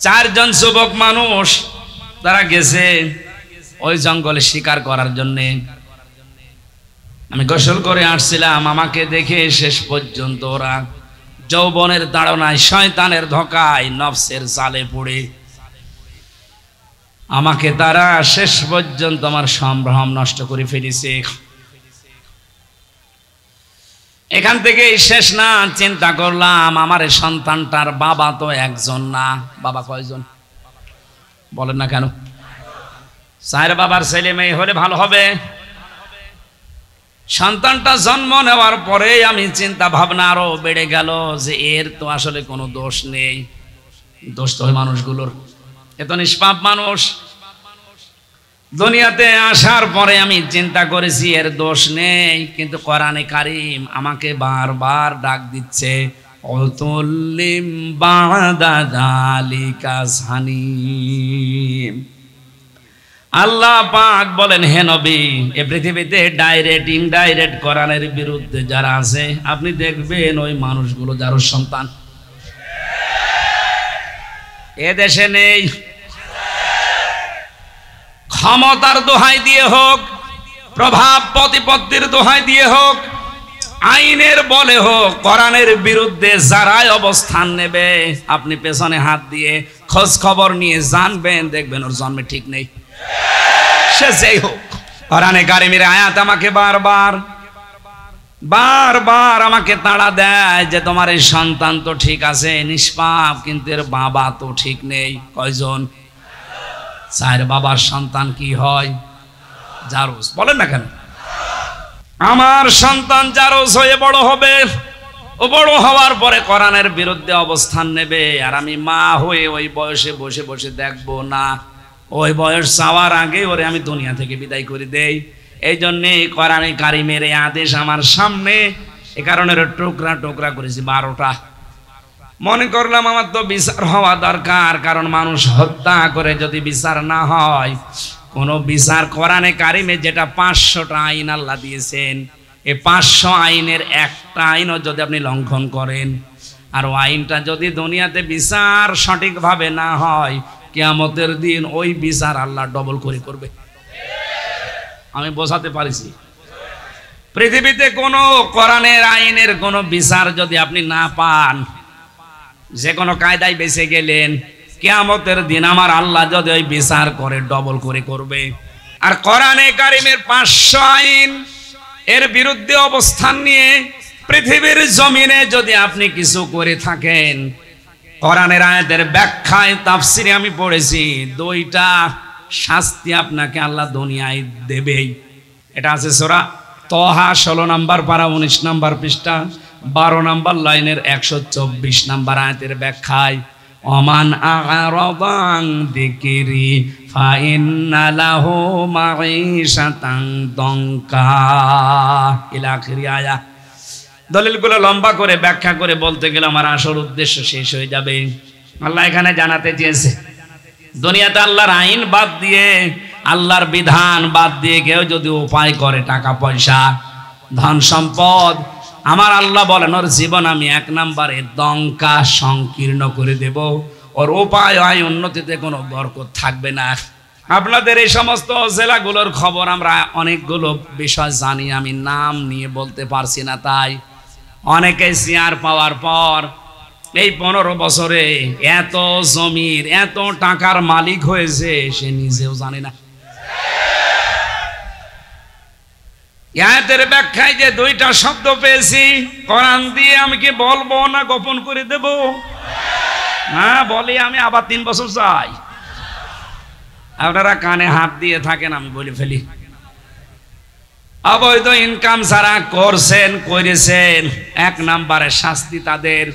চারজন যুবক মানুষ তারা গেছে ওই জঙ্গলে শিকার করার জন্যে আমি গোসল করে আসছিলাম আমাকে দেখে শেষ পর্যন্ত ওরা যৌবনের তাড়নায় শয়তানের ধকায় নফসের চালে পড়ে আমাকে তারা শেষ পর্যন্ত আমার সম্ভ্রম নষ্ট করে ফেলেছে এখান থেকে শেষ না চিন্তা করলাম আমার এই সন্তানটার বাবা তো একজন না বাবা কয়জন বলেন না কেন সাহের বাবার ছেলে মেয়ে হলে ভালো হবে সন্তানটা জন্ম নেওয়ার পরে আমি চিন্তা ভাবনা আরো বেড়ে গেল যে এর তো আসলে কোনো দোষ নেই দোষ তো মানুষগুলোর এত নিষ্পাপ মানুষ দুনিয়াতে আসার পরে আমি চিন্তা করেছি এর দোষ নেই কিন্তু কোরআনে কারিম আমাকে বারবার ডাক দিচ্ছে অতল্লিম আল্লাহ পাক বলেন হে নবী এ পৃথিবীতে ডাইরেক্ট ইনডাইরেক্ট কোরআনের বিরুদ্ধে যারা আছে আপনি দেখবেন ওই মানুষগুলো যার সন্তান এ দেশে নেই ক্ষমতার দোহাই দিয়ে হোক প্রভাব প্রতিপত্তির দোহাই দিয়ে হোক আইনের বলে হোক কোরআনের বিরুদ্ধে যারাই অবস্থান নেবে আপনি পেছনে হাত দিয়ে খোঁজ খবর নিয়ে জানবেন দেখবেন ওর জন্মে ঠিক নেই সে যেই হোক কোরআনে কারিমের আয়াত আমাকে বারবার বারবার আমাকে তাড়া দেয় যে তোমার এই সন্তান তো ঠিক আছে নিষ্পাপ কিন্তু এর বাবা তো ঠিক নেই কয়জন চায়ের বাবার সন্তান কি হয় জারুস বলেন না কেন আমার সন্তান জারুস হয়ে বড় হবে ও বড় হওয়ার পরে কোরআনের বিরুদ্ধে অবস্থান নেবে আর আমি মা হয়ে ওই বয়সে বসে বসে দেখবো না ওই বয়স চাওয়ার আগে ওরে আমি দুনিয়া থেকে বিদায় করে দেই এই জন্যে কোরআনে কারিমের আদেশ আমার সামনে এ কারণে টুকরা টুকরা করেছি বারোটা মনে করলাম আমার তো বিচার হওয়া দরকার কারণ মানুষ হত্যা করে যদি বিচার না হয় কোনো বিচার কোরআনে কারিমে যেটা পাঁচশোটা আইন আল্লাহ দিয়েছেন এই পাঁচশো আইনের একটা আইনও যদি আপনি লঙ্ঘন করেন আর ও আইনটা যদি দুনিয়াতে বিচার সঠিকভাবে না হয় কেয়ামতের দিন ওই বিচার আল্লাহ ডবল করে করবে আমি বোঝাতে পারিছি পৃথিবীতে কোনো কোরআনের আইনের কোনো বিচার যদি আপনি না পান যে কোনো কায়দায় বেঁচে গেলেন কেয়ামতের দিন আমার আল্লাহ যদি ওই বিচার করে ডবল করে করবে আর কোরআনে কারিমের পাঁচশো আইন এর বিরুদ্ধে অবস্থান নিয়ে পৃথিবীর জমিনে যদি আপনি কিছু করে থাকেন কোরআনের আয়াতের ব্যাখ্যায় তাফসিরে আমি পড়েছি দুইটা শাস্তি আপনাকে আল্লাহ দুনিয়ায় দেবেই এটা আছে সোরা তহা ষোলো নাম্বার পারা উনিশ নাম্বার পৃষ্ঠা বারো নম্বর লাইনের একশো চব্বিশ নম্বর আয়তের ব্যাখ্যায় অমান আগারবাং দিকিরি দঙ্কা দলিলগুলো লম্বা করে ব্যাখ্যা করে বলতে গেলে আমার আসল উদ্দেশ্য শেষ হয়ে যাবে আল্লাহ এখানে জানাতে চেয়েছে দুনিয়াতে আল্লাহর আইন বাদ দিয়ে আল্লাহর বিধান বাদ দিয়ে কেউ যদি উপায় করে টাকা পয়সা ধন সম্পদ আমার আল্লাহ বলেন ওর জীবন আমি এক নাম্বারে দঙ্কা সংকীর্ণ করে দেব ওর উপায় আয় উন্নতিতে কোনো বরকত থাকবে না আপনাদের এই সমস্ত জেলাগুলোর খবর আমরা অনেকগুলো বিষয় জানি আমি নাম নিয়ে বলতে পারছি না তাই অনেকে চেয়ার পাওয়ার পর এই পনেরো বছরে এত জমির এত টাকার মালিক হয়েছে সে নিজেও জানে না ইয়াতের ব্যাখ্যায় যে দুইটা শব্দ পেয়েছি কোরআন দিয়ে আমি কি বলবো না গোপন করে দেব না বলি আমি আবার তিন বছর চাই আপনারা কানে হাত দিয়ে থাকেন আমি বলে ফেলি অবৈধ ইনকাম যারা করছেন করেছেন এক নাম্বারে শাস্তি তাদের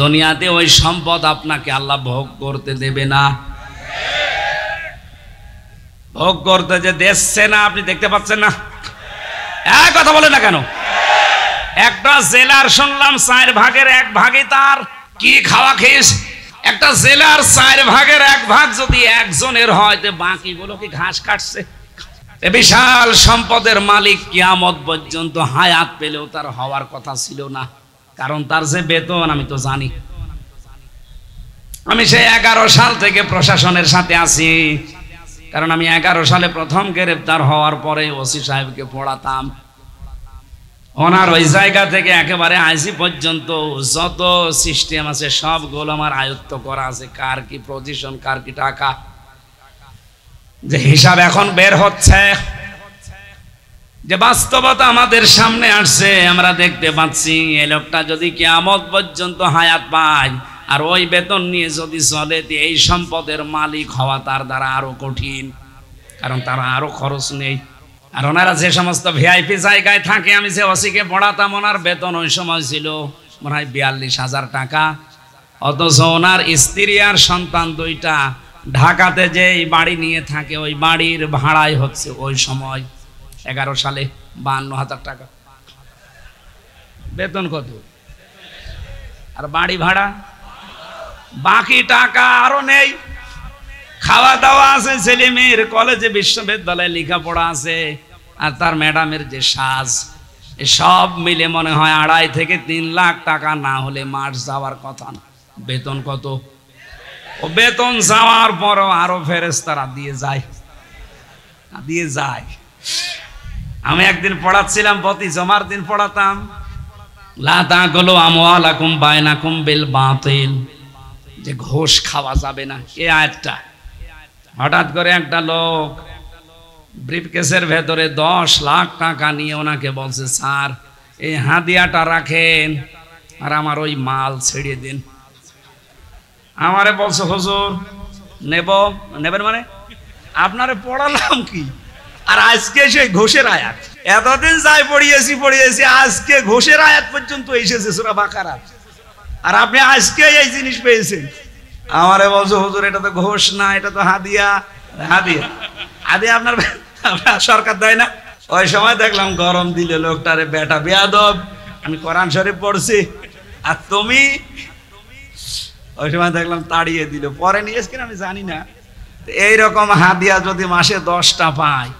দুনিয়াতে ওই সম্পদ আপনাকে আল্লাহ ভোগ করতে দেবে না ভোগ করতে যে দেখছে না আপনি দেখতে পাচ্ছেন না এক কথা বলে না কেন একটা জেলার শুনলাম চার ভাগের এক ভাগে তার কি খাওয়া খেয়েছ একটা জেলার চার ভাগের এক ভাগ যদি একজনের হয় তো গুলো কি ঘাস কাটছে বিশাল সম্পদের মালিক কিয়ামত পর্যন্ত হায়াত পেলেও তার হওয়ার কথা ছিল না কারণ তার যে বেতন আমি তো জানি আমি সেই এগারো সাল থেকে প্রশাসনের সাথে আছি কারণ আমি এগারো সালে প্রথম গ্রেপ্তার হওয়ার পরে ওসি সাহেবকে পড়াতাম ওনার ওই জায়গা থেকে একেবারে আইসি পর্যন্ত যত সিস্টেম আছে সবগুলো আমার আয়ত্ত করা আছে কার কি পজিশন কার কি টাকা যে হিসাব এখন বের হচ্ছে যে বাস্তবতা আমাদের সামনে আসছে আমরা দেখতে পাচ্ছি এ লোকটা যদি কেমন পর্যন্ত হায়াত পায় আর ওই বেতন নিয়ে যদি চলে এই সম্পদের মালিক হওয়া তার দ্বারা আরো কঠিন কারণ তারা আরো খরচ নেই আর ওনারা যে সমস্ত ভিআইপি জায়গায় থাকে আমি যে অসিকে পড়াতাম ওনার বেতন ওই সময় ছিল মনে হয় বিয়াল্লিশ হাজার টাকা অথচ ওনার স্ত্রী আর সন্তান দুইটা ঢাকাতে যে বাড়ি নিয়ে থাকে ওই বাড়ির ভাড়াই হচ্ছে ওই সময় এগারো সালে বান্ন হাজার টাকা বেতন কত আর বাড়ি ভাড়া বাকি টাকা আরো নেই খাওয়া দাওয়া আছে ছেলে মেয়ের কলেজে বিশ্ববিদ্যালয়ে লেখাপড়া আছে আর তার ম্যাডামের যে সাজ সব মিলে মনে হয় আড়াই থেকে তিন লাখ টাকা না হলে মার্চ যাওয়ার কথা বেতন কত ও বেতন যাওয়ার পরও আরো তারা দিয়ে যায় দিয়ে যায় আমি একদিন পড়াচ্ছিলাম প্রতি জমার দিন পড়াতাম লা তা গলো আমওয়ালাকুম বাইনাকুম বিল বাতিল যে ঘোষ খাওয়া যাবে না এ আয়টা হঠাৎ করে একটা লোক ব্রিফকেসের ভেতরে দশ লাখ টাকা নিয়ে ওনাকে বলছে স্যার এই হাদিয়াটা রাখেন আর আমার ওই মাল ছেড়ে দিন আমারে বলছে হজুর নেব নেবেন মানে আপনারে পড়ালাম কি আর আজকে সেই ঘোষের আয়াত এতদিন যাই পড়িয়েছি পড়িয়েছি আজকে ঘোষের আয়াত পর্যন্ত এসেছে সুরা আছে আর আপনি আজকে এই জিনিস পেয়েছেন আমারে বলছো হুজুর এটা তো ঘোষ না এটা তো হাদিয়া হাদিয়া আদি আপনার সরকার দেয় না ওই সময় দেখলাম গরম দিলে লোকটারে বেটা বেয়াদব আমি কোরআন শরীফ পড়ছি আর তুমি ওই সময় দেখলাম তাড়িয়ে দিল পরে নিয়েছ কিনা আমি জানি না এই রকম হাদিয়া যদি মাসে দশটা পায়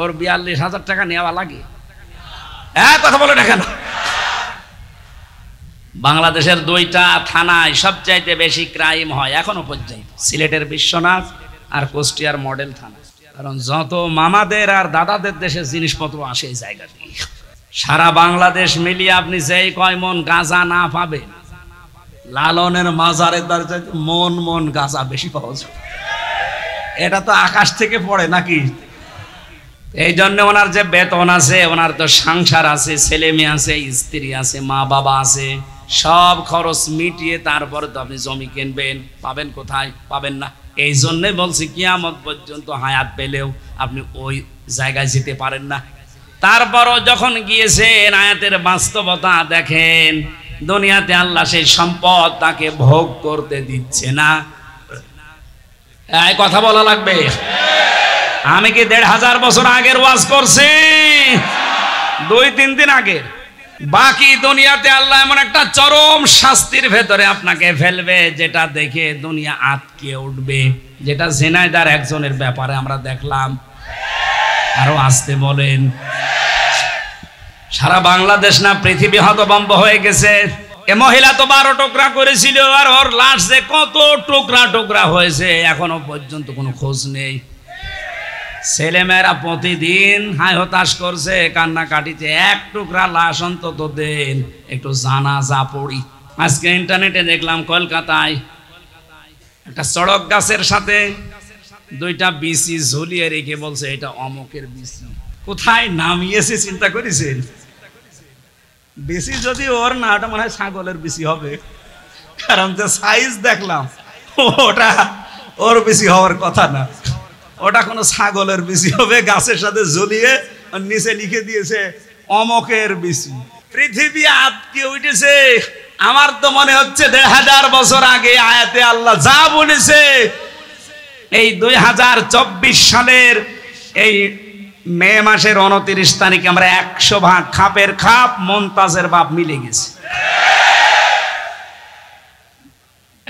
ওর বিয়াল্লিশ হাজার টাকা নেওয়া লাগে হ্যাঁ কথা বলে না কেন বাংলাদেশের দুইটা থানায় সবচাইতে বেশি ক্রাইম হয় এখনো পর্যন্ত সিলেটের বিশ্বনাথ আর কুষ্টিয়ার মডেল থানা কারণ যত মামাদের আর দাদাদের দেশে জিনিসপত্র আসে এই জায়গাটি সারা বাংলাদেশ মিলিয়ে আপনি যেই কয় মন গাঁজা না পাবে লালনের মাজারের দ্বারা মন মন গাঁজা বেশি পাওয়া যায় এটা তো আকাশ থেকে পড়ে নাকি এই জন্য ওনার যে বেতন আছে ওনার তো সংসার আছে ছেলে মেয়ে আছে স্ত্রী আছে মা বাবা আছে সব খরচ মিটিয়ে তারপর তো আপনি জমি কিনবেন পাবেন কোথায় পাবেন না এই জন্যে বলছি কিয়ামত পর্যন্ত হায়াত পেলেও আপনি ওই জায়গায় যেতে পারেন না তারপরও যখন গিয়েছেন আয়াতের বাস্তবতা দেখেন দুনিয়াতে আল্লাহ সেই সম্পদ তাকে ভোগ করতে দিচ্ছে না কথা বলা লাগবে আমি কি দেড় হাজার বছর আগের ওয়াজ করছি দুই তিন দিন আগের বাকি দুনিয়াতে আল্লাহ এমন একটা চরম শাস্তির ভেতরে আপনাকে ফেলবে যেটা দেখে দুনিয়া আটকে উঠবে যেটা জেনায়দার একজনের ব্যাপারে আমরা দেখলাম আরো আসতে বলেন সারা বাংলাদেশ না পৃথিবী হতবম্ব হয়ে গেছে এ মহিলা তো বারো টুকরা করেছিল আর ওর লাশ যে কত টুকরা টুকরা হয়েছে এখনো পর্যন্ত কোনো খোঁজ নেই ছেলেমেয়েরা প্রতিদিন হায় হতাশ করছে কান্নাকাটিতে এক টুকরা লাশ অন্তত দেন একটু যা পড়ি আজকে ইন্টারনেটে দেখলাম কলকাতায় একটা সড়ক গাছের সাথে দুইটা বিসি ঝুলিয়ে রেখে বলছে এটা অমকের বিসি কোথায় নামিয়েছে চিন্তা করেছেন বেশি যদি ওর না ওটা মনে হয় ছাগলের বেশি হবে কারণ যে সাইজ দেখলাম ওটা ওর বেশি হওয়ার কথা না ওটা কোনো ছাগলের বিচি হবে গাছের সাথে জ্বলিয়ে নিচে লিখে দিয়েছে অমকের বিচি পৃথিবী আটকে উঠেছে আমার তো মনে হচ্ছে দেড় হাজার বছর আগে আয়াতে আল্লাহ যা বলেছে এই দুই হাজার চব্বিশ সালের এই মে মাসের উনত্রিশ তারিখে আমরা একশো ভাগ খাপের খাপ মনতাজের বাপ মিলে গেছে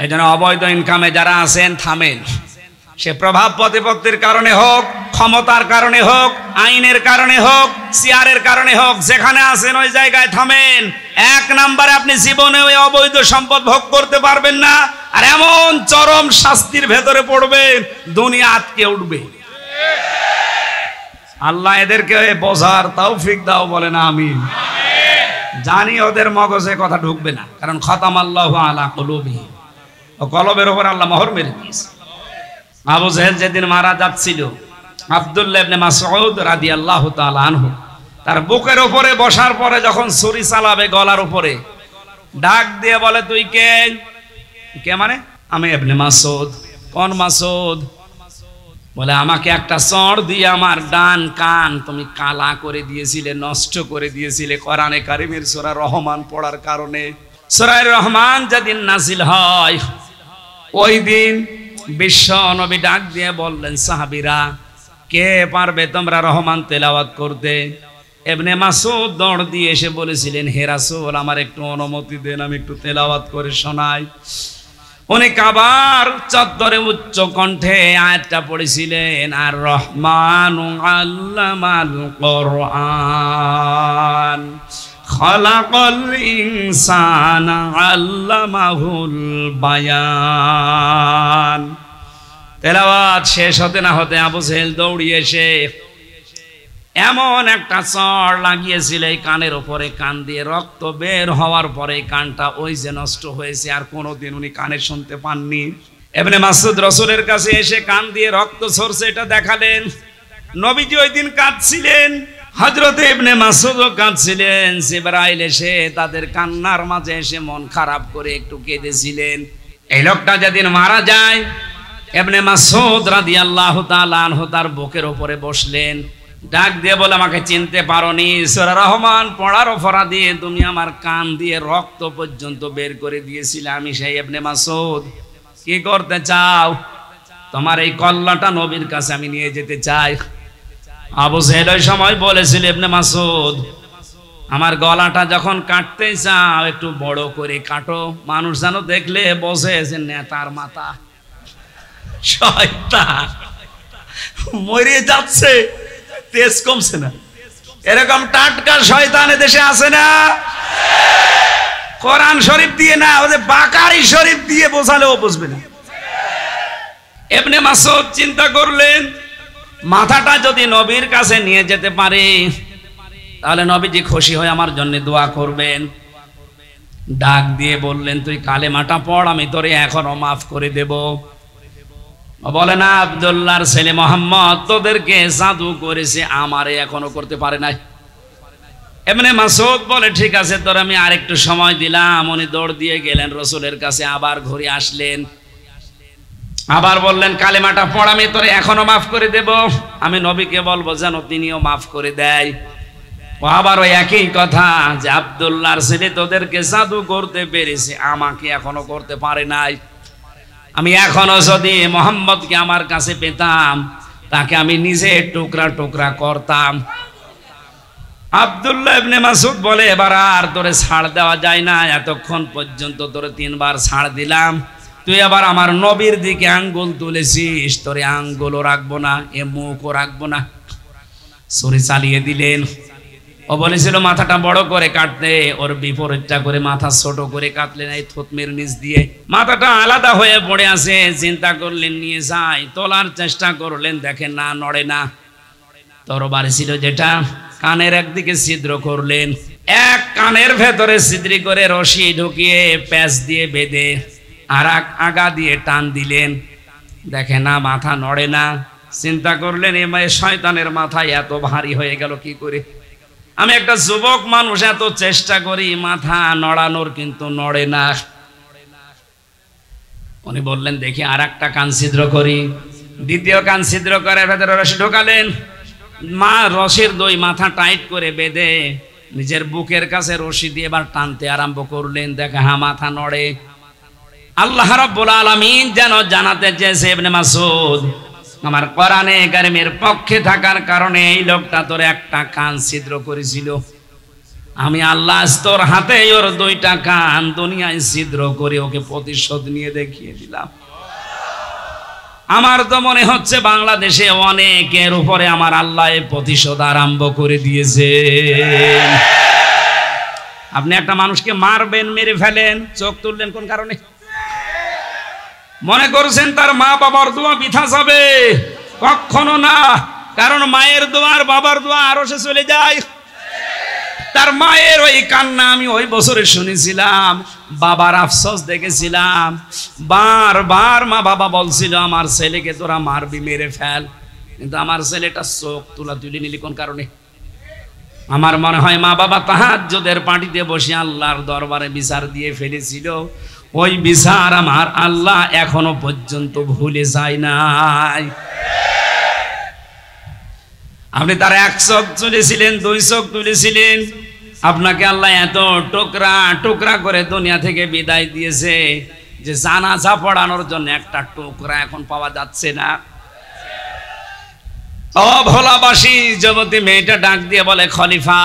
এই জন্য অবৈধ ইনকামে যারা আছেন থামেন সে প্রভাব প্রতিপত্তির কারণে হোক ক্ষমতার কারণে হোক আইনের কারণে হোক চেয়ারের কারণে হোক যেখানে আছেন ওই জায়গায় থামেন এক নাম্বারে আপনি জীবনে ওই অবৈধ সম্পদ ভোগ করতে পারবেন না আর এমন চরম শাস্তির ভেতরে পড়বেন দুনিয়া আটকে উঠবে আল্লাহ এদেরকে বোঝার তৌফিক দাও না আমি জানি ওদের মগজে কথা ঢুকবে না কারণ খতাম আল্লাহ আলা কলবি ও কলবের ওপর আল্লাহ মহর মেরে দিয়েছে আবু জাহেদ যেদিন মারা যাচ্ছিল আবদুল্লাহ তার বুকের উপরে বসার পরে যখন ছুরি চালাবে গলার উপরে ডাক দিয়ে বলে তুই কে কে মানে আমি এবনে মাসুদ কোন মাসুদ বলে আমাকে একটা চড় দিয়ে আমার ডান কান তুমি কালা করে দিয়েছিলে নষ্ট করে দিয়েছিলে কোরআনে কারিমের সোরা রহমান পড়ার কারণে সোরাই রহমান যেদিন নাজিল হয় ওই দিন বিশ্ব নবী ডাক দিয়ে বললেন সাহাবিরা কে পারবে তোমরা রহমান তেলাওয়াত করতে এমনি মাসুদ দড় দিয়ে এসে বলেছিলেন হেরাসুল আমার একটু অনুমতি দেন আমি একটু তেলাওয়াত করে শোনাই অনেক আবার চত্বরে উচ্চ কণ্ঠে আয়াতটা পড়েছিলেন আর রহমান আল্লামাল কোরআন খলাকল ইনসান আল্লামাহুল বায়ান তেলাওয়াত শেষ হতে না হতে আবু সেহেল দৌড়িয়ে এসে এমন একটা চড় লাগিয়েছিল এই কানের ওপরে কান দিয়ে রক্ত বের হওয়ার পরে কানটা ওই যে নষ্ট হয়েছে আর কোনোদিন উনি কানে শুনতে পাননি এমনি মাসুদ রসুলের কাছে এসে কান দিয়ে রক্ত সরছে এটা দেখালেন নবীজি ওই দিন কাঁদছিলেন হজরতে মাসুদ মাসুদও কাঁদছিলেন জিবরাইল এসে তাদের কান্নার মাঝে এসে মন খারাপ করে একটু কেঁদেছিলেন এই লোকটা যেদিন মারা যায় এমনি মাসুদ রাদি আল্লাহ তার বুকের ওপরে বসলেন ডাক দিয়ে বলে আমাকে চিনতে নি ঈশ্বর রহমান পড়ার ওফরা দিয়ে তুমি আমার কান দিয়ে রক্ত পর্যন্ত বের করে দিয়েছিলে আমি সেই এমনি মাসুদ কি করতে চাও তোমার এই কল্লাটা নবীর কাছে আমি নিয়ে যেতে চাই আবু জেহেল ওই সময় বলেছিল এমনি মাসুদ আমার গলাটা যখন কাটতে চাও একটু বড় করে কাটো মানুষ যেন দেখলে বসে যে নেতার মাথা শয়তান মরে যাচ্ছে তেজ কমছে না এরকম টাটকা শয়তান দেশে আছে না কোরআন শরীফ দিয়ে না যে বাকারি শরীফ দিয়ে বোঝালেও বুঝবে না এমনি মাসুদ চিন্তা করলেন মাথাটা যদি নবীর কাছে নিয়ে যেতে পারে তাহলে নবীজি খুশি হয়ে আমার জন্য দোয়া করবেন ডাক দিয়ে বললেন তুই কালে মাটা পড় আমি তোরে এখনো মাফ করে দেব বলে না আবদুল্লাহর ছেলে মোহাম্মদ তোদেরকে সাধু করেছে আমারে এখনো করতে পারে নাই এমনি মাসুদ বলে ঠিক আছে তোর আমি আরেকটু সময় দিলাম উনি দৌড় দিয়ে গেলেন রসুলের কাছে আবার ঘুরে আসলেন আবার বললেন কালেমাটা পড়ামি তোরে এখনো মাফ করে দেব আমি নবীকে বলবো যেন তিনিও মাফ করে দেয় ও আবার ওই একই কথা যে আবদুল্লাহর ছেলে তোদেরকে জাদু করতে পেরেছে আমাকে এখনো করতে পারে নাই আমি এখনো যদি মোহাম্মদকে আমার কাছে পেতাম তাকে আমি নিজে টুকরা টুকরা করতাম আবদুল্লাহ ইবনে মাসুদ বলে এবার আর তোরে ছাড় দেওয়া যায় না এতক্ষণ পর্যন্ত তোরে তিনবার ছাড় দিলাম তুই আবার আমার নবীর দিকে আঙ্গুল তুলেছিস তোরে আঙ্গুলও রাখবো না এ মুখও রাখবো না সরে চালিয়ে দিলেন ও বলেছিল মাথাটা বড় করে কাটতে ওর বিপরীতটা করে মাথা ছোট করে কাটলেন এই থতমের নিচ দিয়ে মাথাটা আলাদা হয়ে পড়ে আছে চিন্তা করলেন নিয়ে যাই তোলার চেষ্টা করলেন দেখেন না নড়ে না তরবার ছিল যেটা কানের একদিকে ছিদ্র করলেন এক কানের ভেতরে ছিদ্রি করে রশি ঢুকিয়ে প্যাঁচ দিয়ে বেঁধে আর আগা দিয়ে টান দিলেন দেখে না মাথা নড়ে না চিন্তা করলেন এ শয়তানের মাথায় এত ভারী হয়ে গেল কি করে আমি একটা যুবক মানুষ এত চেষ্টা করি মাথা নড়ানোর কিন্তু নড়ে না উনি বললেন দেখি আর একটা কান ছিদ্র করি দ্বিতীয় কান ছিদ্র করে ভেতরে রশি ঢোকালেন মা রসের দই মাথা টাইট করে বেঁধে নিজের বুকের কাছে রশি দিয়ে এবার টানতে আরম্ভ করলেন দেখে হা মাথা নড়ে আল্লাহ রাব্বুল আলামিন যেন জানাতে চেয়েছে ইবনে মাসুদ আমার কোরআনে কারিমের পক্ষে থাকার কারণে এই লোকটা তোর একটা কান ছিদ্র করেছিল আমি আল্লাহ তোর হাতে ওর দুইটা কান দুনিয়ায় ছিদ্র করে ওকে প্রতিশোধ নিয়ে দেখিয়ে দিলাম আমার তো মনে হচ্ছে বাংলাদেশে অনেকের উপরে আমার আল্লাহ প্রতিশোধ আরম্ভ করে দিয়েছে আপনি একটা মানুষকে মারবেন মেরে ফেলেন চোখ তুললেন কোন কারণে মনে করছেন তার মা বাবার দোয়া বিথা যাবে কখনো না কারণ মায়ের দোয়ার বাবার দোয়া আরো সে চলে যায় তার মায়ের ওই কান্না আমি ওই বছরে শুনেছিলাম বাবার আফসোস দেখেছিলাম বারবার মা বাবা বলছিল আমার ছেলেকে তোরা মারবি মেরে ফেল কিন্তু আমার ছেলেটা চোখ তুলা তুলে নিলি কোন কারণে আমার মনে হয় মা বাবা তাহাজ্যদের পাটিতে বসে আল্লাহর দরবারে বিচার দিয়ে ফেলেছিল ওই বিচার আমার আল্লাহ এখনো পর্যন্ত ভুলে যায় নাই আপনি তার এক চোখ তুলেছিলেন দুই চোখ তুলেছিলেন আপনাকে আল্লাহ এত টোকরা টোকরা করে দুনিয়া থেকে বিদায় দিয়েছে যে জানাজা পড়ানোর জন্য একটা টোকরা এখন পাওয়া যাচ্ছে না অভোলাবাসী যুবতী মেয়েটা ডাক দিয়ে বলে খলিফা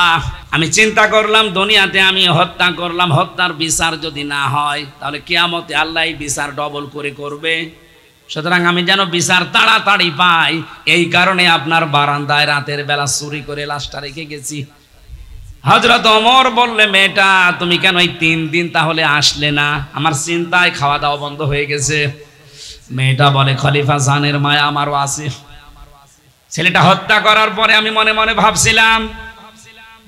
আমি চিন্তা করলাম দুনিয়াতে আমি হত্যা করলাম হত্যার বিচার যদি না হয় তাহলে কেয়ামতে আল্লাহ বিচার ডবল করে করবে সুতরাং আমি যেন বিচার তাড়াতাড়ি পাই এই কারণে আপনার বারান্দায় রাতের বেলা চুরি করে লাশটা রেখে গেছি হজরত অমর বললে মেয়েটা তুমি কেন এই তিন দিন তাহলে আসলে না আমার চিন্তায় খাওয়া দাওয়া বন্ধ হয়ে গেছে মেয়েটা বলে খলিফা জানের মায়া আমারও আছে ছেলেটা হত্যা করার পরে আমি মনে মনে ভাবছিলাম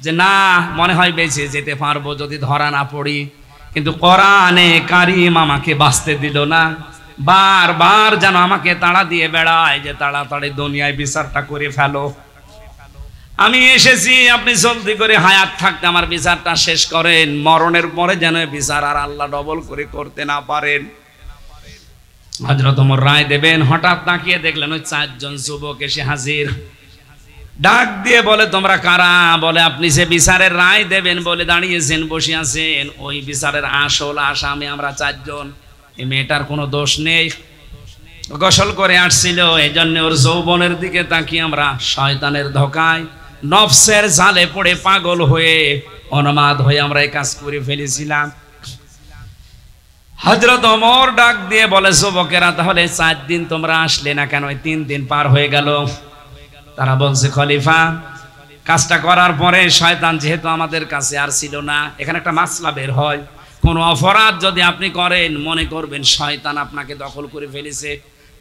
যে না মনে হয় বেঁচে যেতে পারবো যদি ধরা না পড়ি কিন্তু কোরআনে কারিম আমাকে বাঁচতে দিল না বারবার যেন আমাকে তাড়া দিয়ে বেড়ায় যে তাড়াতাড়ি দুনিয়ায় বিচারটা করে ফেলো আমি এসেছি আপনি জলদি করে হায়াত থাকতে আমার বিচারটা শেষ করেন মরণের পরে যেন বিচার আর আল্লাহ ডবল করে করতে না পারেন হজরত অমর রায় দেবেন হঠাৎ তাকিয়ে দেখলেন ওই চারজন যুবক এসে হাজির ডাক দিয়ে বলে তোমরা কারা বলে আপনি সে বিচারের রায় দেবেন বলে দাঁড়িয়েছেন বসে আছেন ওই বিচারের আসল আসামি আমরা চারজন এই মেয়েটার কোনো দোষ নেই গোসল করে আসছিল এই জন্য ওর যৌবনের দিকে তাকিয়ে আমরা শয়তানের ধকায় নফসের জালে পড়ে পাগল হয়ে অনমাদ হয়ে আমরা এই কাজ করে ফেলেছিলাম হজরত অমর ডাক দিয়ে বলে যুবকেরা তাহলে চার দিন তোমরা আসলে না কেন তিন দিন পার হয়ে গেল তারা বলছে খলিফা কাজটা করার পরে শয়তান যেহেতু আমাদের কাছে আর ছিল না এখানে একটা মাসলা বের হয় কোনো অপরাধ যদি আপনি করেন মনে করবেন শয়তান আপনাকে দখল করে ফেলেছে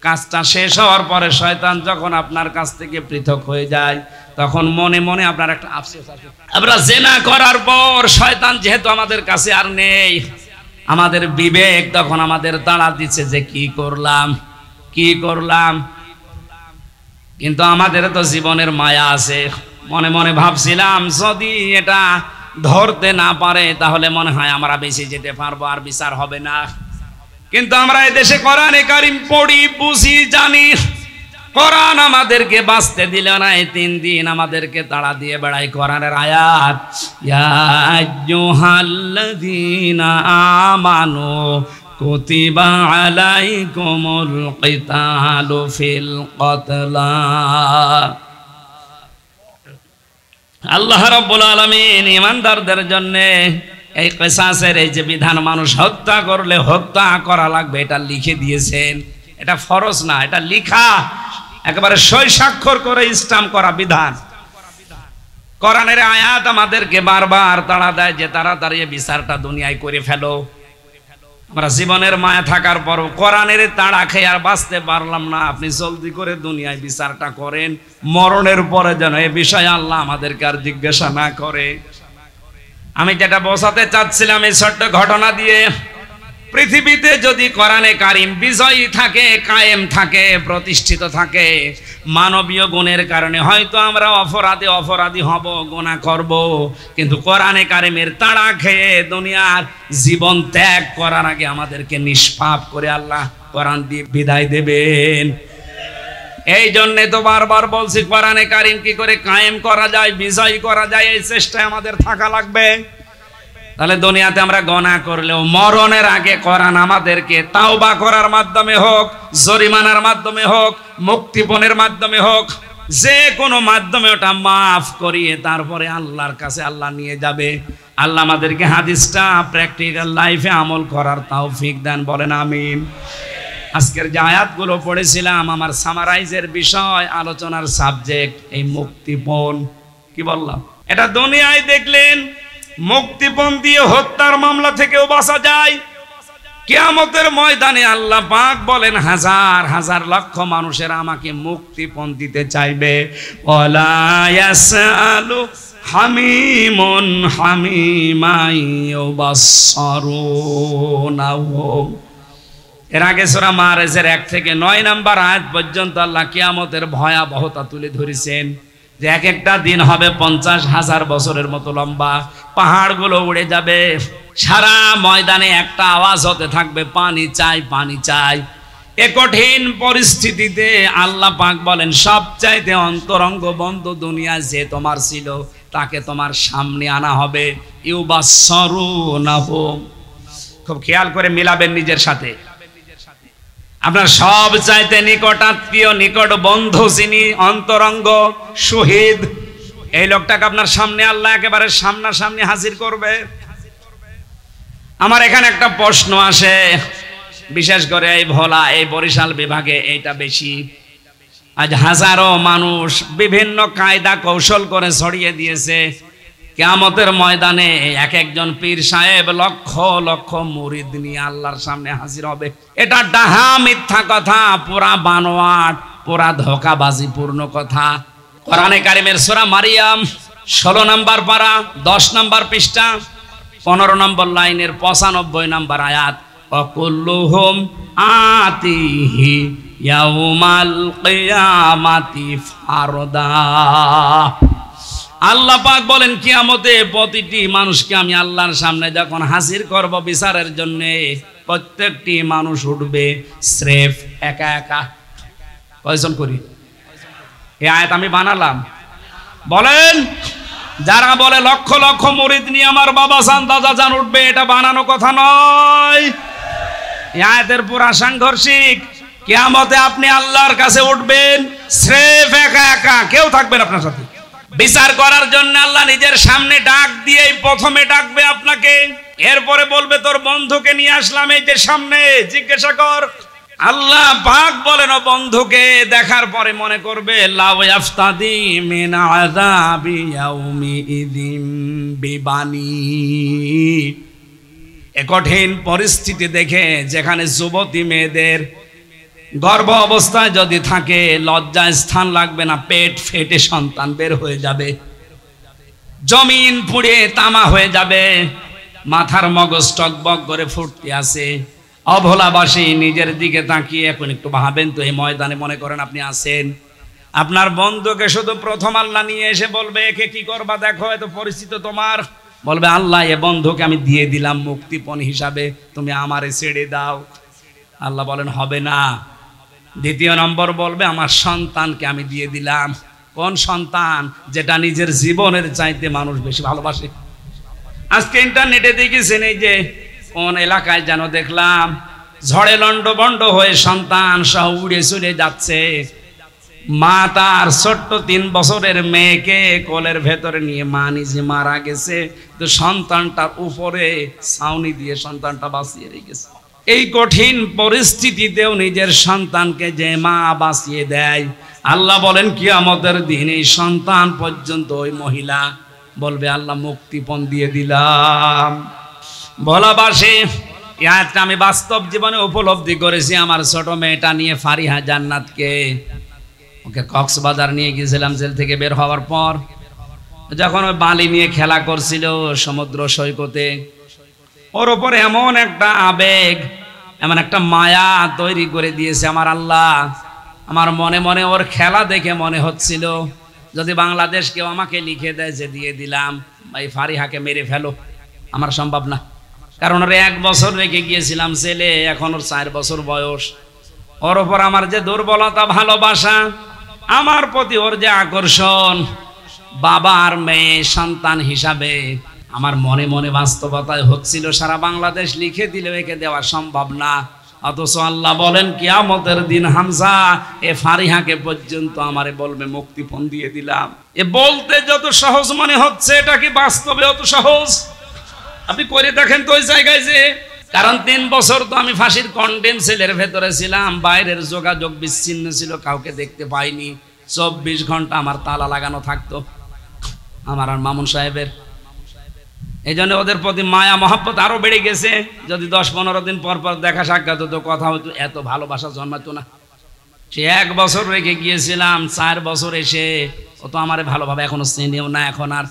কাজটা শেষ হওয়ার পরে শয়তান যখন আপনার কাছ থেকে পৃথক হয়ে যায় তখন মনে মনে আপনার একটা আফসোস আছে আমরা জেনা করার পর শয়তান যেহেতু আমাদের কাছে আর নেই আমাদের বিবেক তখন আমাদের তাড়া দিচ্ছে যে কি করলাম কি করলাম কিন্তু আমাদের তো জীবনের মায়া আছে মনে মনে ভাবছিলাম যদি এটা ধরতে না পারে তাহলে মনে হয় আমরা বেশি যেতে পারবো আর বিচার হবে না কিন্তু আমরা এদেশে করানে কারিম পড়ি বুঝি জানি কোরআন আমাদেরকে বাঁচতে দিল না এই তিন দিন আমাদেরকে তাড়া দিয়ে বেড়াই কোরআনের আয়াত ইয়াজ্জুহাল্লাযীনা আমানু কুতিবা আলাইকুমুল কিতালু ফিল কতলা আল্লাহ রাব্বুল আলামিন ইমানদারদের জন্য এই কিসাসের এই যে বিধান মানুষ হত্যা করলে হত্যা করা লাগবে এটা লিখে দিয়েছেন এটা ফরজ না এটা লিখা একেবারে সই স্বাক্ষর করে ইসলাম করা বিধান করানের আয়াত আমাদেরকে বারবার তাড়া দেয় যে তারা দাঁড়িয়ে বিচারটা দুনিয়ায় করে ফেলো আমরা জীবনের মায়া থাকার পর কোরআনের তাড়া খেয়ে আর বাঁচতে পারলাম না আপনি জলদি করে দুনিয়ায় বিচারটা করেন মরণের পরে যেন এ বিষয়ে আল্লাহ আমাদেরকে আর জিজ্ঞাসা না করে আমি যেটা বসাতে চাচ্ছিলাম এই ছোট্ট ঘটনা দিয়ে পৃথিবীতে যদি কোরআনে কারিম বিজয়ী থাকে কায়েম থাকে প্রতিষ্ঠিত থাকে মানবীয় গুণের কারণে হয়তো আমরা অপরাধে অপরাধী হব গোনা করব কিন্তু কোরআনে কারিমের তাড়া খেয়ে দুনিয়ার জীবন ত্যাগ করার আগে আমাদেরকে নিষ্পাপ করে আল্লাহ কোরআন দিয়ে বিদায় দেবেন এই জন্যে তো বারবার বলছি কোরআনে কারিম কি করে কায়েম করা যায় বিজয়ী করা যায় এই চেষ্টায় আমাদের থাকা লাগবে তাহলে দুনিয়াতে আমরা গণা করলেও মরণের আগে করান আমাদেরকে তাওবা করার মাধ্যমে হোক জরিমানার মাধ্যমে হোক মুক্তিপণের মাধ্যমে হোক যে কোনো মাধ্যমে ওটা মাফ করিয়ে তারপরে আল্লাহর কাছে আল্লাহ নিয়ে যাবে আল্লাহ আমাদেরকে হাদিসটা প্র্যাকটিক্যাল লাইফে আমল করার তাও ফিক দেন বলেন আমিন আজকের যে আয়াতগুলো পড়েছিলাম আমার সামারাইজের বিষয় আলোচনার সাবজেক্ট এই মুক্তিপণ কি বললাম এটা দুনিয়ায় দেখলেন মুক্তিপণ দিয়ে হত্যার মামলা থেকেও বাঁচা যায় কেয়ামতের ময়দানে আল্লাহ পাক বলেন হাজার হাজার লক্ষ মানুষের আমাকে মুক্তিপণ দিতে চাইবে আলু হামিমন হামিমাই এর আগে সোরা মারেজের এক থেকে নয় নাম্বার আয়াত পর্যন্ত আল্লাহ কেয়ামতের ভয়াবহতা তুলে ধরেছেন যে এক একটা দিন হবে পঞ্চাশ হাজার বছরের মতো লম্বা পাহাড়গুলো উড়ে যাবে সারা ময়দানে একটা আওয়াজ হতে থাকবে পানি চাই পানি চাই এ কঠিন পরিস্থিতিতে আল্লাহ পাক বলেন সবচাইতে অন্তরঙ্গ বন্ধু দুনিয়া যে তোমার ছিল তাকে তোমার সামনে আনা হবে ইউবা সরু না খুব খেয়াল করে মিলাবেন নিজের সাথে আপনার সব চাইতে নিকট আত্মীয় নিকট বন্ধু যিনি অন্তরঙ্গ শহীদ এই লোকটাকে আপনার সামনে আল্লাহ একেবারে সামনাসামনি হাজির করবে আমার এখানে একটা প্রশ্ন আসে বিশেষ করে এই ভোলা এই বরিশাল বিভাগে এইটা বেশি আজ হাজারো মানুষ বিভিন্ন কায়দা কৌশল করে ছড়িয়ে দিয়েছে কেয়ামতের ময়দানে এক একজন পীর সাহেব লক্ষ লক্ষ মুরিদ নিয়ে আল্লাহর সামনে হাজির হবে এটা ডাহা মিথ্যা কথা পুরা বানোয়াট পুরা পূর্ণ কথা কোরআনে কারিমের সোরা মারিয়াম ষোলো নম্বর পাড়া দশ নম্বর পৃষ্ঠা পনেরো নম্বর লাইনের পঁচানব্বই নম্বর আয়াত হোম আতিহি ইয়াউমাল কিয়ামাতি ফারদা আল্লাহ পাক বলেন কিয়ামতে প্রতিটি মানুষকে আমি আল্লাহর সামনে যখন হাজির করব বিচারের জন্য প্রত্যেকটি মানুষ উঠবে স্রেফ একা একা কয়জন করি এ আয়াত আমি বানালাম বলেন যারা বলে লক্ষ লক্ষ মরিদ নিয়ে আমার বাবা সান দাদা জান উঠবে এটা বানানো কথা নয় এ আয়াতের পুরা সাংঘর্ষিক কেয়ামতে আপনি আল্লাহর কাছে উঠবেন স্রেফ একা একা কেউ থাকবেন আপনার সাথে বিচার করার জন্য আল্লাহ নিজের সামনে ডাক দিয়েই প্রথমে ডাকবে আপনাকে এরপরে বলবে তোর বন্ধুকে নিয়ে আসলাম এই যে সামনে জিজ্ঞাসা কর আল্লাহ পাক বলেন ও বন্ধুকে দেখার পরে মনে করবে লাউ ইয়াফতাদি মিন আযাবি ইয়াউমি ইদিন বিবানি এ কঠিন পরিস্থিতি দেখে যেখানে যুবতী মেয়েদের গর্ব অবস্থায় যদি থাকে লজ্জায় স্থান লাগবে না পেট ফেটে সন্তান বের হয়ে যাবে জমিন পুড়ে তামা হয়ে যাবে মাথার মগজ টকবক করে ফুটতে আছে অভোলাবাসী নিজের দিকে তাকিয়ে এখন একটু ভাবেন তো এই ময়দানে মনে করেন আপনি আছেন আপনার বন্ধুকে শুধু প্রথম আল্লাহ নিয়ে এসে বলবে একে কি করবা দেখো এত পরিচিত তোমার বলবে আল্লাহ এ বন্ধুকে আমি দিয়ে দিলাম মুক্তিপণ হিসাবে তুমি আমারে ছেড়ে দাও আল্লাহ বলেন হবে না দ্বিতীয় নম্বর বলবে আমার সন্তানকে আমি দিয়ে দিলাম কোন সন্তান যেটা নিজের জীবনের চাইতে মানুষ বেশি ভালোবাসে আজকে ইন্টারনেটে দেখেছেন এই যে কোন এলাকায় যেন দেখলাম ঝড়ে বন্ড হয়ে সন্তান সহ উড়ে চলে যাচ্ছে মা তার ছোট্ট তিন বছরের মেয়েকে কোলের ভেতরে নিয়ে মা নিজে মারা গেছে তো সন্তানটার উপরে ছাউনি দিয়ে সন্তানটা বাঁচিয়ে রেখেছে এই কঠিন পরিস্থিতিতেও নিজের সন্তানকে যে মা বাঁচিয়ে দেয় আল্লাহ বলেন কি আমাদের দিন এই সন্তান পর্যন্ত ওই মহিলা বলবে আল্লাহ মুক্তিপণ দিয়ে দিলাম ভোলাবাসে ইয়াতটা আমি বাস্তব জীবনে উপলব্ধি করেছি আমার ছোট মেয়েটা নিয়ে ফারিহা জান্নাতকে ওকে কক্সবাজার নিয়ে গিয়েছিলাম জেল থেকে বের হওয়ার পর যখন ওই বালি নিয়ে খেলা করছিল সমুদ্র সৈকতে ওর ওপরে এমন একটা আবেগ এমন একটা মায়া তৈরি করে দিয়েছে আমার আল্লাহ আমার মনে মনে ওর খেলা দেখে মনে হচ্ছিল যদি বাংলাদেশ কেউ আমাকে লিখে দেয় যে দিয়ে দিলাম ভাই ফারিহাকে মেরে ফেলো আমার সম্ভব না কারণ ওর এক বছর রেখে গিয়েছিলাম ছেলে এখন ওর চার বছর বয়স ওর ওপর আমার যে দুর্বলতা ভালোবাসা আমার প্রতি ওর যে আকর্ষণ বাবার মেয়ে সন্তান হিসাবে আমার মনে মনে বাস্তবতায় হচ্ছিল সারা বাংলাদেশ লিখে দিলে একে দেওয়া সম্ভব না অথচ আল্লাহ বলেন কিয়ামতের দিন হামজা এ ফারিহাকে পর্যন্ত আমারে বলবে মুক্তিপণ দিয়ে দিলাম এ বলতে যত সহজ মনে হচ্ছে এটা কি বাস্তবে অত সহজ আপনি করে দেখেন তো ওই জায়গায় যে কারণ তিন বছর তো আমি ফাঁসির কন্টেন সেলের ভেতরে ছিলাম বাইরের যোগাযোগ বিচ্ছিন্ন ছিল কাউকে দেখতে পাইনি চব্বিশ ঘন্টা আমার তালা লাগানো থাকতো আমার আর মামুন সাহেবের এই জন্য ওদের প্রতি মায়া মহাব্বত আরও বেড়ে গেছে যদি দশ পনেরো দিন পর পর দেখা সাক্ষাৎ হতো কথা হতো এত ভালোবাসা জন্মাতো না সে এক বছর রেখে গিয়েছিলাম চার বছর এসে ও তো ভালোভাবে এখনো চিনিও না এখন আর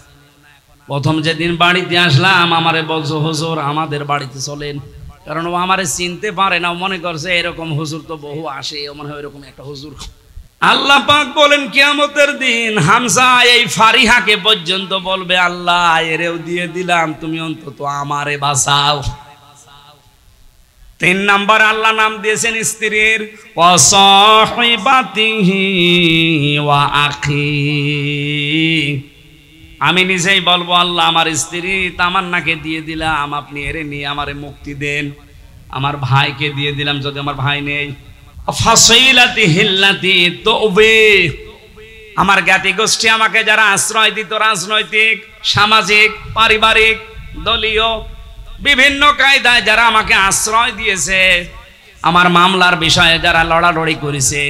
প্রথম যেদিন বাড়িতে আসলাম আমারে বলছো হুজুর আমাদের বাড়িতে চলেন কারণ ও আমারে চিনতে পারে না মনে করছে এরকম হুজুর তো বহু আসে ও মনে হয় এরকম একটা হুজুর আল্লাহ পাক বলেন কিয়ামতের দিন হামসা এই ফারিহাকে পর্যন্ত বলবে আল্লাহ এরেও দিয়ে দিলাম তুমি অন্তত আমারে বাঁচাও তিন নাম্বার আল্লাহ নাম দিয়েছেন স্ত্রীর আমি নিজেই বলবো আল্লাহ আমার স্ত্রী তামান্নাকে দিয়ে দিলাম আপনি এরে নিয়ে আমারে মুক্তি দেন আমার ভাইকে দিয়ে দিলাম যদি আমার ভাই নেই আমার জ্ঞাতি গোষ্ঠী আমাকে যারা আশ্রয় দিত রাজনৈতিক সামাজিক পারিবারিক দলীয় বিভিন্ন কায়দায় যারা আমাকে আশ্রয় দিয়েছে আমার মামলার বিষয়ে যারা লড়ালড়ি করেছে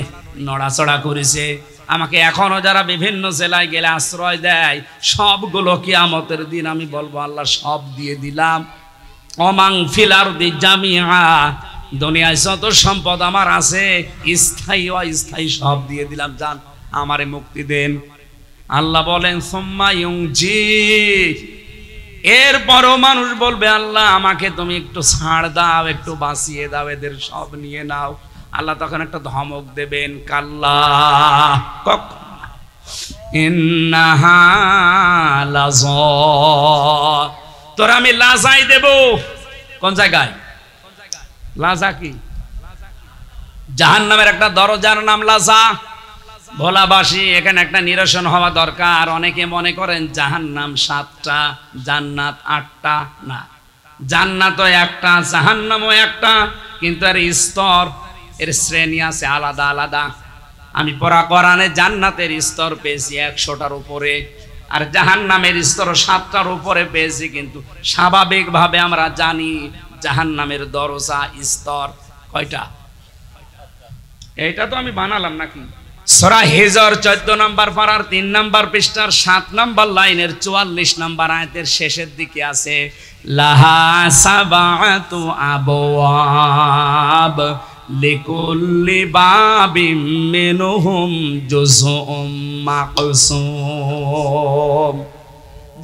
নড়াচড়া করেছে আমাকে এখনো যারা বিভিন্ন জেলায় গেলে আশ্রয় দেয় সবগুলো কিয়ামতের দিন আমি বলবো আল্লাহ সব দিয়ে দিলাম অমাং ফিলার দি জামিয়া দুনিয়ায় যত সম্পদ আমার আছে স্থায়ী অস্থায়ী সব দিয়ে দিলাম যান আমারে মুক্তি দেন আল্লাহ বলেন জি এরপরও মানুষ বলবে আল্লাহ আমাকে তুমি একটু ছাড় দাও একটু বাঁচিয়ে দাও এদের সব নিয়ে নাও আল্লাহ তখন একটা ধমক দেবেন কাল্লা তোর আমি লাজাই দেব কোন জায়গায় লাজা কি জাহান নামের একটা দরজার নাম লাজা ভোলাবাসী এখানে একটা নিরসন হওয়া দরকার অনেকে মনে করেন জাহান নাম সাতটা জান্নাত আটটা না জান্নাত একটা জাহান জাহান্নামও একটা কিন্তু এর স্তর এর শ্রেণী আছে আলাদা আলাদা আমি পড়া করানে জান্নাতের স্তর পেয়েছি একশোটার উপরে আর জাহান নামের স্তর সাতটার উপরে পেয়েছি কিন্তু স্বাভাবিকভাবে আমরা জানি জাহান নামের দরজা স্তর কয়টা এটা তো আমি বানালাম নাকি সরা হেজর চোদ্দ নাম্বার পাড়ার তিন নাম্বার পৃষ্ঠার সাত নাম্বার লাইনের চুয়াল্লিশ নাম্বার আয়তের শেষের দিকে আছে লাহা সাবাতু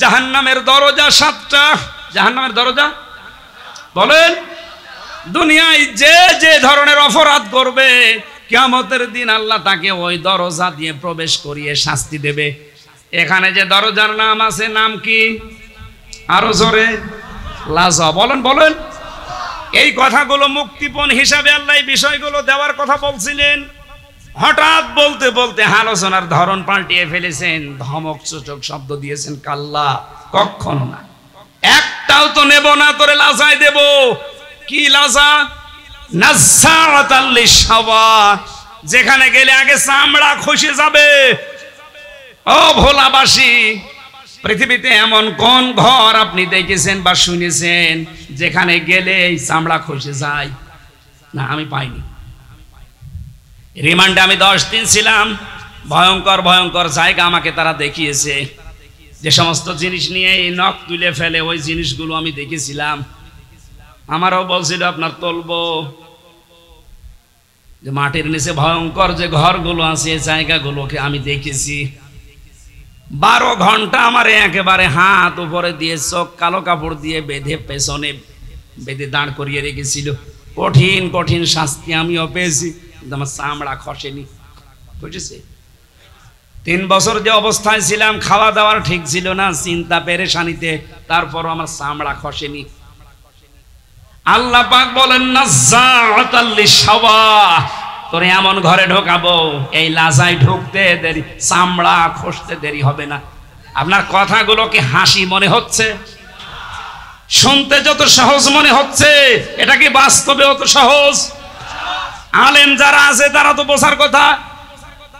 জাহান্নামের দরজা সাতটা জাহান্নামের দরজা বলেন দুনিয়ায় যে যে ধরনের অপরাধ করবে কিয়ামতের দিন আল্লাহ তাকে ওই দরজা দিয়ে প্রবেশ করিয়ে শাস্তি দেবে এখানে যে দরজার নাম আছে নাম কি আরো জোরে লাজা বলেন বলেন এই কথাগুলো মুক্তিপণ হিসাবে আল্লাহ এই বিষয়গুলো দেওয়ার কথা বলছিলেন হঠাৎ বলতে বলতে আলোচনার ধরন পাল্টিয়ে ফেলেছেন ধমক সূচক শব্দ দিয়েছেন কাল্লা কখনো না একটাও তো নেব না তোরে লাজায় দেব কি লাজা যেখানে গেলে আগে চামড়া খসে যাবে ও ভোলাবাসী পৃথিবীতে এমন কোন ঘর আপনি দেখেছেন বা শুনেছেন যেখানে গেলে চামড়া খসে যায় না আমি পাইনি রিমান্ডে আমি দশ দিন ছিলাম ভয়ঙ্কর ভয়ঙ্কর জায়গা আমাকে তারা দেখিয়েছে যে সমস্ত জিনিস নিয়ে এই নখ তুলে ফেলে ওই জিনিসগুলো আমি দেখেছিলাম আমারও বলছিল আপনার তলব যে মাটির নিচে ভয়ঙ্কর যে ঘরগুলো আছে এই জায়গাগুলোকে আমি দেখেছি বারো ঘন্টা আমার একেবারে হাত উপরে দিয়ে চোখ কালো কাপড় দিয়ে বেঁধে পেছনে বেঁধে দাঁড় করিয়ে রেখেছিল কঠিন কঠিন শাস্তি আমিও পেয়েছি কিন্তু আমার চামড়া খসেনি বুঝেছে তিন বছর যে অবস্থায় ছিলাম খাওয়া দাওয়ার ঠিক ছিল না চিন্তা পেরেশানিতে তারপর আমার চামড়া খসেনি আল্লাহ পাক বলেন না তোরে এমন ঘরে ঢোকাবো এই লাজায় ঢুকতে দেরি চামড়া খসতে দেরি হবে না আপনার কথাগুলো কি হাসি মনে হচ্ছে শুনতে যত সহজ মনে হচ্ছে এটা কি বাস্তবে অত সহজ আলেম যারা আছে তারা তো বোঝার কথা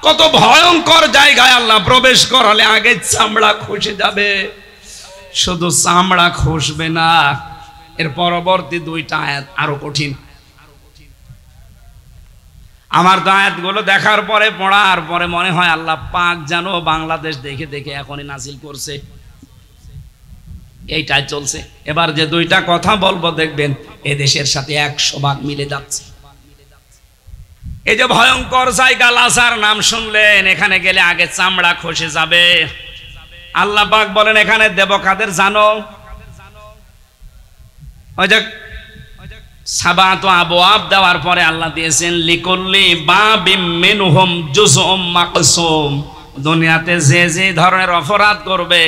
কত ভয়ঙ্কর জায়গায় আল্লাহ প্রবেশ করালে আগে চামড়া খসে যাবে শুধু চামড়া খসবে না এর পরবর্তী দুইটা আয়াত আরো কঠিন আমার তো আয়াতগুলো দেখার পরে পড়ার পরে মনে হয় আল্লাহ পাক যেন বাংলাদেশ দেখে দেখে এখনই নাসিল করছে এইটাই চলছে এবার যে দুইটা কথা বলবো দেখবেন এদেশের সাথে একশো ভাগ মিলে যাচ্ছে এই যে ভয়ঙ্কর জায়গা লাজার নাম শুনলেন এখানে গেলে আগে চামড়া খসে যাবে আল্লাহ পাক বলেন এখানে দেব কাদের জানো ওই যে সাবাত আবওয়াব দেওয়ার পরে আল্লাহ দিয়েছেন লিকুল্লি বাবিম মিনহুম জুজুম মাকসুম দুনিয়াতে যে যে ধরনের অপরাধ করবে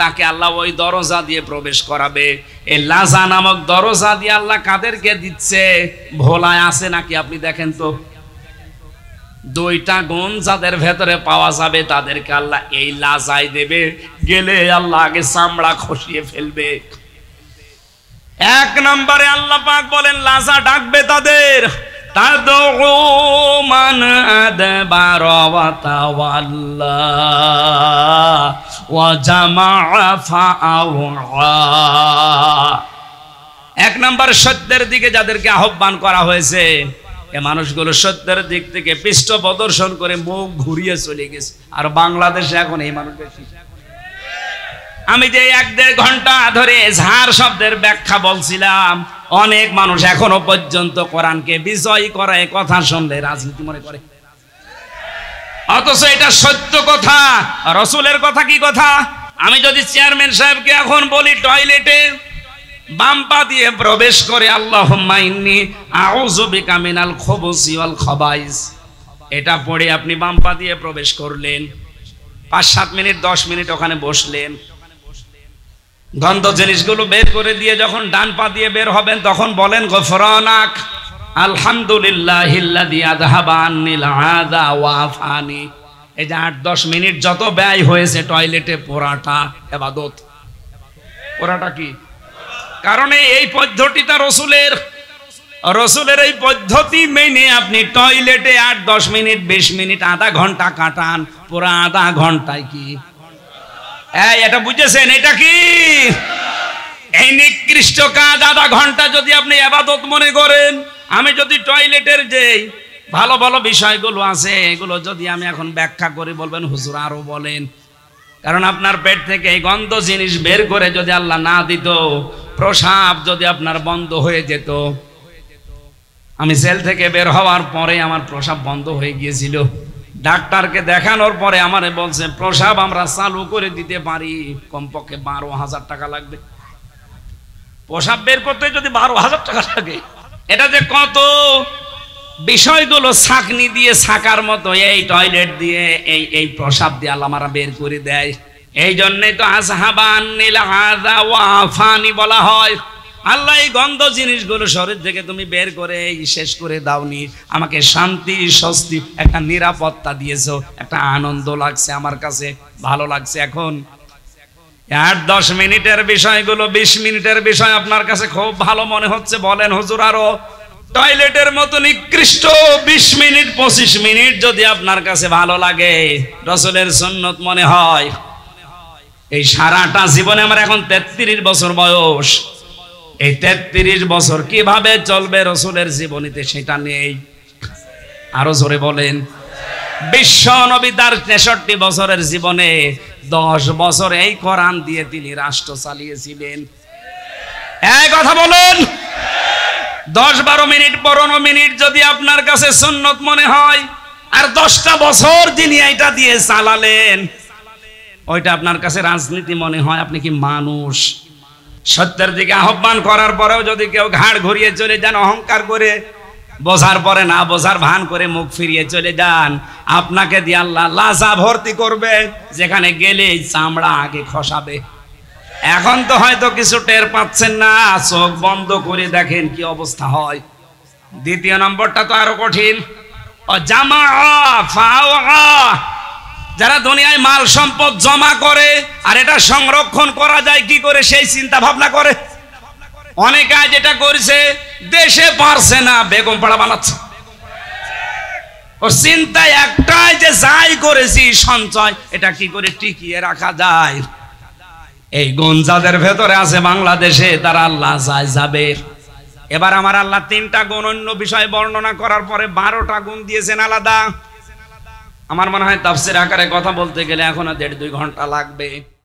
তাকে আল্লাহ ওই দরজা দিয়ে প্রবেশ করাবে এই লাজা নামক দরজা দিয়ে আল্লাহ কাদেরকে দিচ্ছে ভোলায় আছে নাকি আপনি দেখেন তো দুইটা গুণ যাদের ভেতরে পাওয়া যাবে তাদেরকে আল্লাহ এই লাজাই দেবে গেলে আল্লাহ আগে চামড়া খসিয়ে ফেলবে এক নম্বরে আল্লাহ পাক বলেন লাজা ডাকবে তাদের এক নম্বর সত্যের দিকে যাদেরকে আহ্বান করা হয়েছে এ মানুষগুলো সত্যের দিক থেকে পৃষ্ঠ প্রদর্শন করে মুখ ঘুরিয়ে চলে গেছে আর বাংলাদেশে এখন এই মানুষের আমি যে এক দেড় ঘন্টা ধরে ঝাড় শব্দের ব্যাখ্যা বলছিলাম অনেক মানুষ এখনো পর্যন্ত কোরআনকে বিজয় করায় কথা শুনলে রাজনীতি মনে করে অথচ এটা সত্য কথা রসুলের কথা কি কথা আমি যদি চেয়ারম্যান সাহেবকে এখন বলি টয়লেটে বাম্পা দিয়ে প্রবেশ করে আল্লাহ মাইনি আউজবিকা কামিনাল খবসি ওয়াল খবাইস এটা পড়ে আপনি বাম্পা দিয়ে প্রবেশ করলেন পাঁচ সাত মিনিট দশ মিনিট ওখানে বসলেন গন্ধ জিনিসগুলো বের করে দিয়ে যখন ডান পা দিয়ে বের হবেন তখন বলেন গফরানাক আলহামদুলিল্লাহ এই যে আট দশ মিনিট যত ব্যয় হয়েছে টয়লেটে পোড়াটা এবাদত পোড়াটা কি কারণ এই পদ্ধতিটা রসুলের রসুলের এই পদ্ধতি মেনে আপনি টয়লেটে আট দশ মিনিট বিশ মিনিট আধা ঘন্টা কাটান পুরো আধা ঘন্টায় কি এটা বুঝেছেন এটা কি এই নিকৃষ্ট কাজ আধা ঘন্টা যদি আপনি আবাদত মনে করেন আমি যদি টয়লেটের যে ভালো ভালো বিষয়গুলো আছে এগুলো যদি আমি এখন ব্যাখ্যা করি বলবেন হুজুর আরও বলেন কারণ আপনার পেট থেকে এই গন্ধ জিনিস বের করে যদি আল্লাহ না দিত প্রসাব যদি আপনার বন্ধ হয়ে যেত আমি সেল থেকে বের হওয়ার পরে আমার প্রসাব বন্ধ হয়ে গিয়েছিল ডাক্তারকে দেখানোর পরে আমারে বলছে প্রসাব আমরা চালু করে দিতে পারি কমপক্ষে বারো হাজার টাকা লাগবে প্রসাব বের করতে যদি বারো হাজার টাকা লাগে এটা যে কত বিষয়গুলো ছাকনি দিয়ে ছাকার মতো এই টয়লেট দিয়ে এই এই প্রসাব দিয়ে আল্লামারা বের করে দেয় এই জন্যে তো আসহাবানি বলা হয় আল্লাহ এই গন্ধ জিনিসগুলো শরীর থেকে তুমি বের করে এই শেষ করে দাওনি আমাকে শান্তি স্বস্তি একটা নিরাপত্তা দিয়েছ একটা আনন্দ লাগছে আমার কাছে ভালো লাগছে এখন আট দশ মিনিটের বিষয়গুলো বিশ মিনিটের বিষয় আপনার কাছে খুব ভালো মনে হচ্ছে বলেন হুজুর আরো টয়লেটের মতো নিকৃষ্ট বিশ মিনিট পঁচিশ মিনিট যদি আপনার কাছে ভালো লাগে রসলের সন্ন্যত মনে হয় এই সারাটা জীবনে আমার এখন তেত্রিশ বছর বয়স এই তেত্রিশ বছর কিভাবে চলবে রসুলের জীবনীতে সেটা নেই আরো জোরে বলেন বিশ্ব নবী তার তেষট্টি বছরের জীবনে দশ বছর এই কোরআন দিয়ে তিনি রাষ্ট্র চালিয়েছিলেন এক কথা বলেন দশ বারো মিনিট পনেরো মিনিট যদি আপনার কাছে সুন্নত মনে হয় আর দশটা বছর তিনি এটা দিয়ে চালালেন ওইটা আপনার কাছে রাজনীতি মনে হয় আপনি কি মানুষ সত্যের দিকে আহ্বান করার পরেও যদি কেউ ঘাড় ঘুরিয়ে চলে যান অহংকার করে বোঝার পরে না বোঝার ভান করে মুখ ফিরিয়ে চলে যান আপনাকে দিয়ে আল্লাহ লাজা ভর্তি করবে যেখানে গেলেই চামড়া আগে খসাবে এখন তো হয়তো কিছু টের পাচ্ছেন না চোখ বন্ধ করে দেখেন কি অবস্থা হয় দ্বিতীয় নম্বরটা তো আরো কঠিন জামা যারা দুনিয়ায় মাল সম্পদ জমা করে আর এটা সংরক্ষণ করা যায় কি করে সেই চিন্তা ভাবনা করে অনেক আজ এটা করছে দেশে পারছে না বেগম পাড়া বানাচ্ছে ও চিন্তা একটাই যে যাই করেছি সঞ্চয় এটা কি করে টিকিয়ে রাখা যায় এই গুণ ভেতরে আছে বাংলাদেশে তারা আল্লাহ যায় যাবে এবার আমার আল্লাহ তিনটা গুণ অন্য বিষয় বর্ণনা করার পরে বারোটা গুণ দিয়েছেন আলাদা আমার মনে হয় তাফসির আকারে কথা বলতে গেলে এখনো দেড় দুই ঘন্টা লাগবে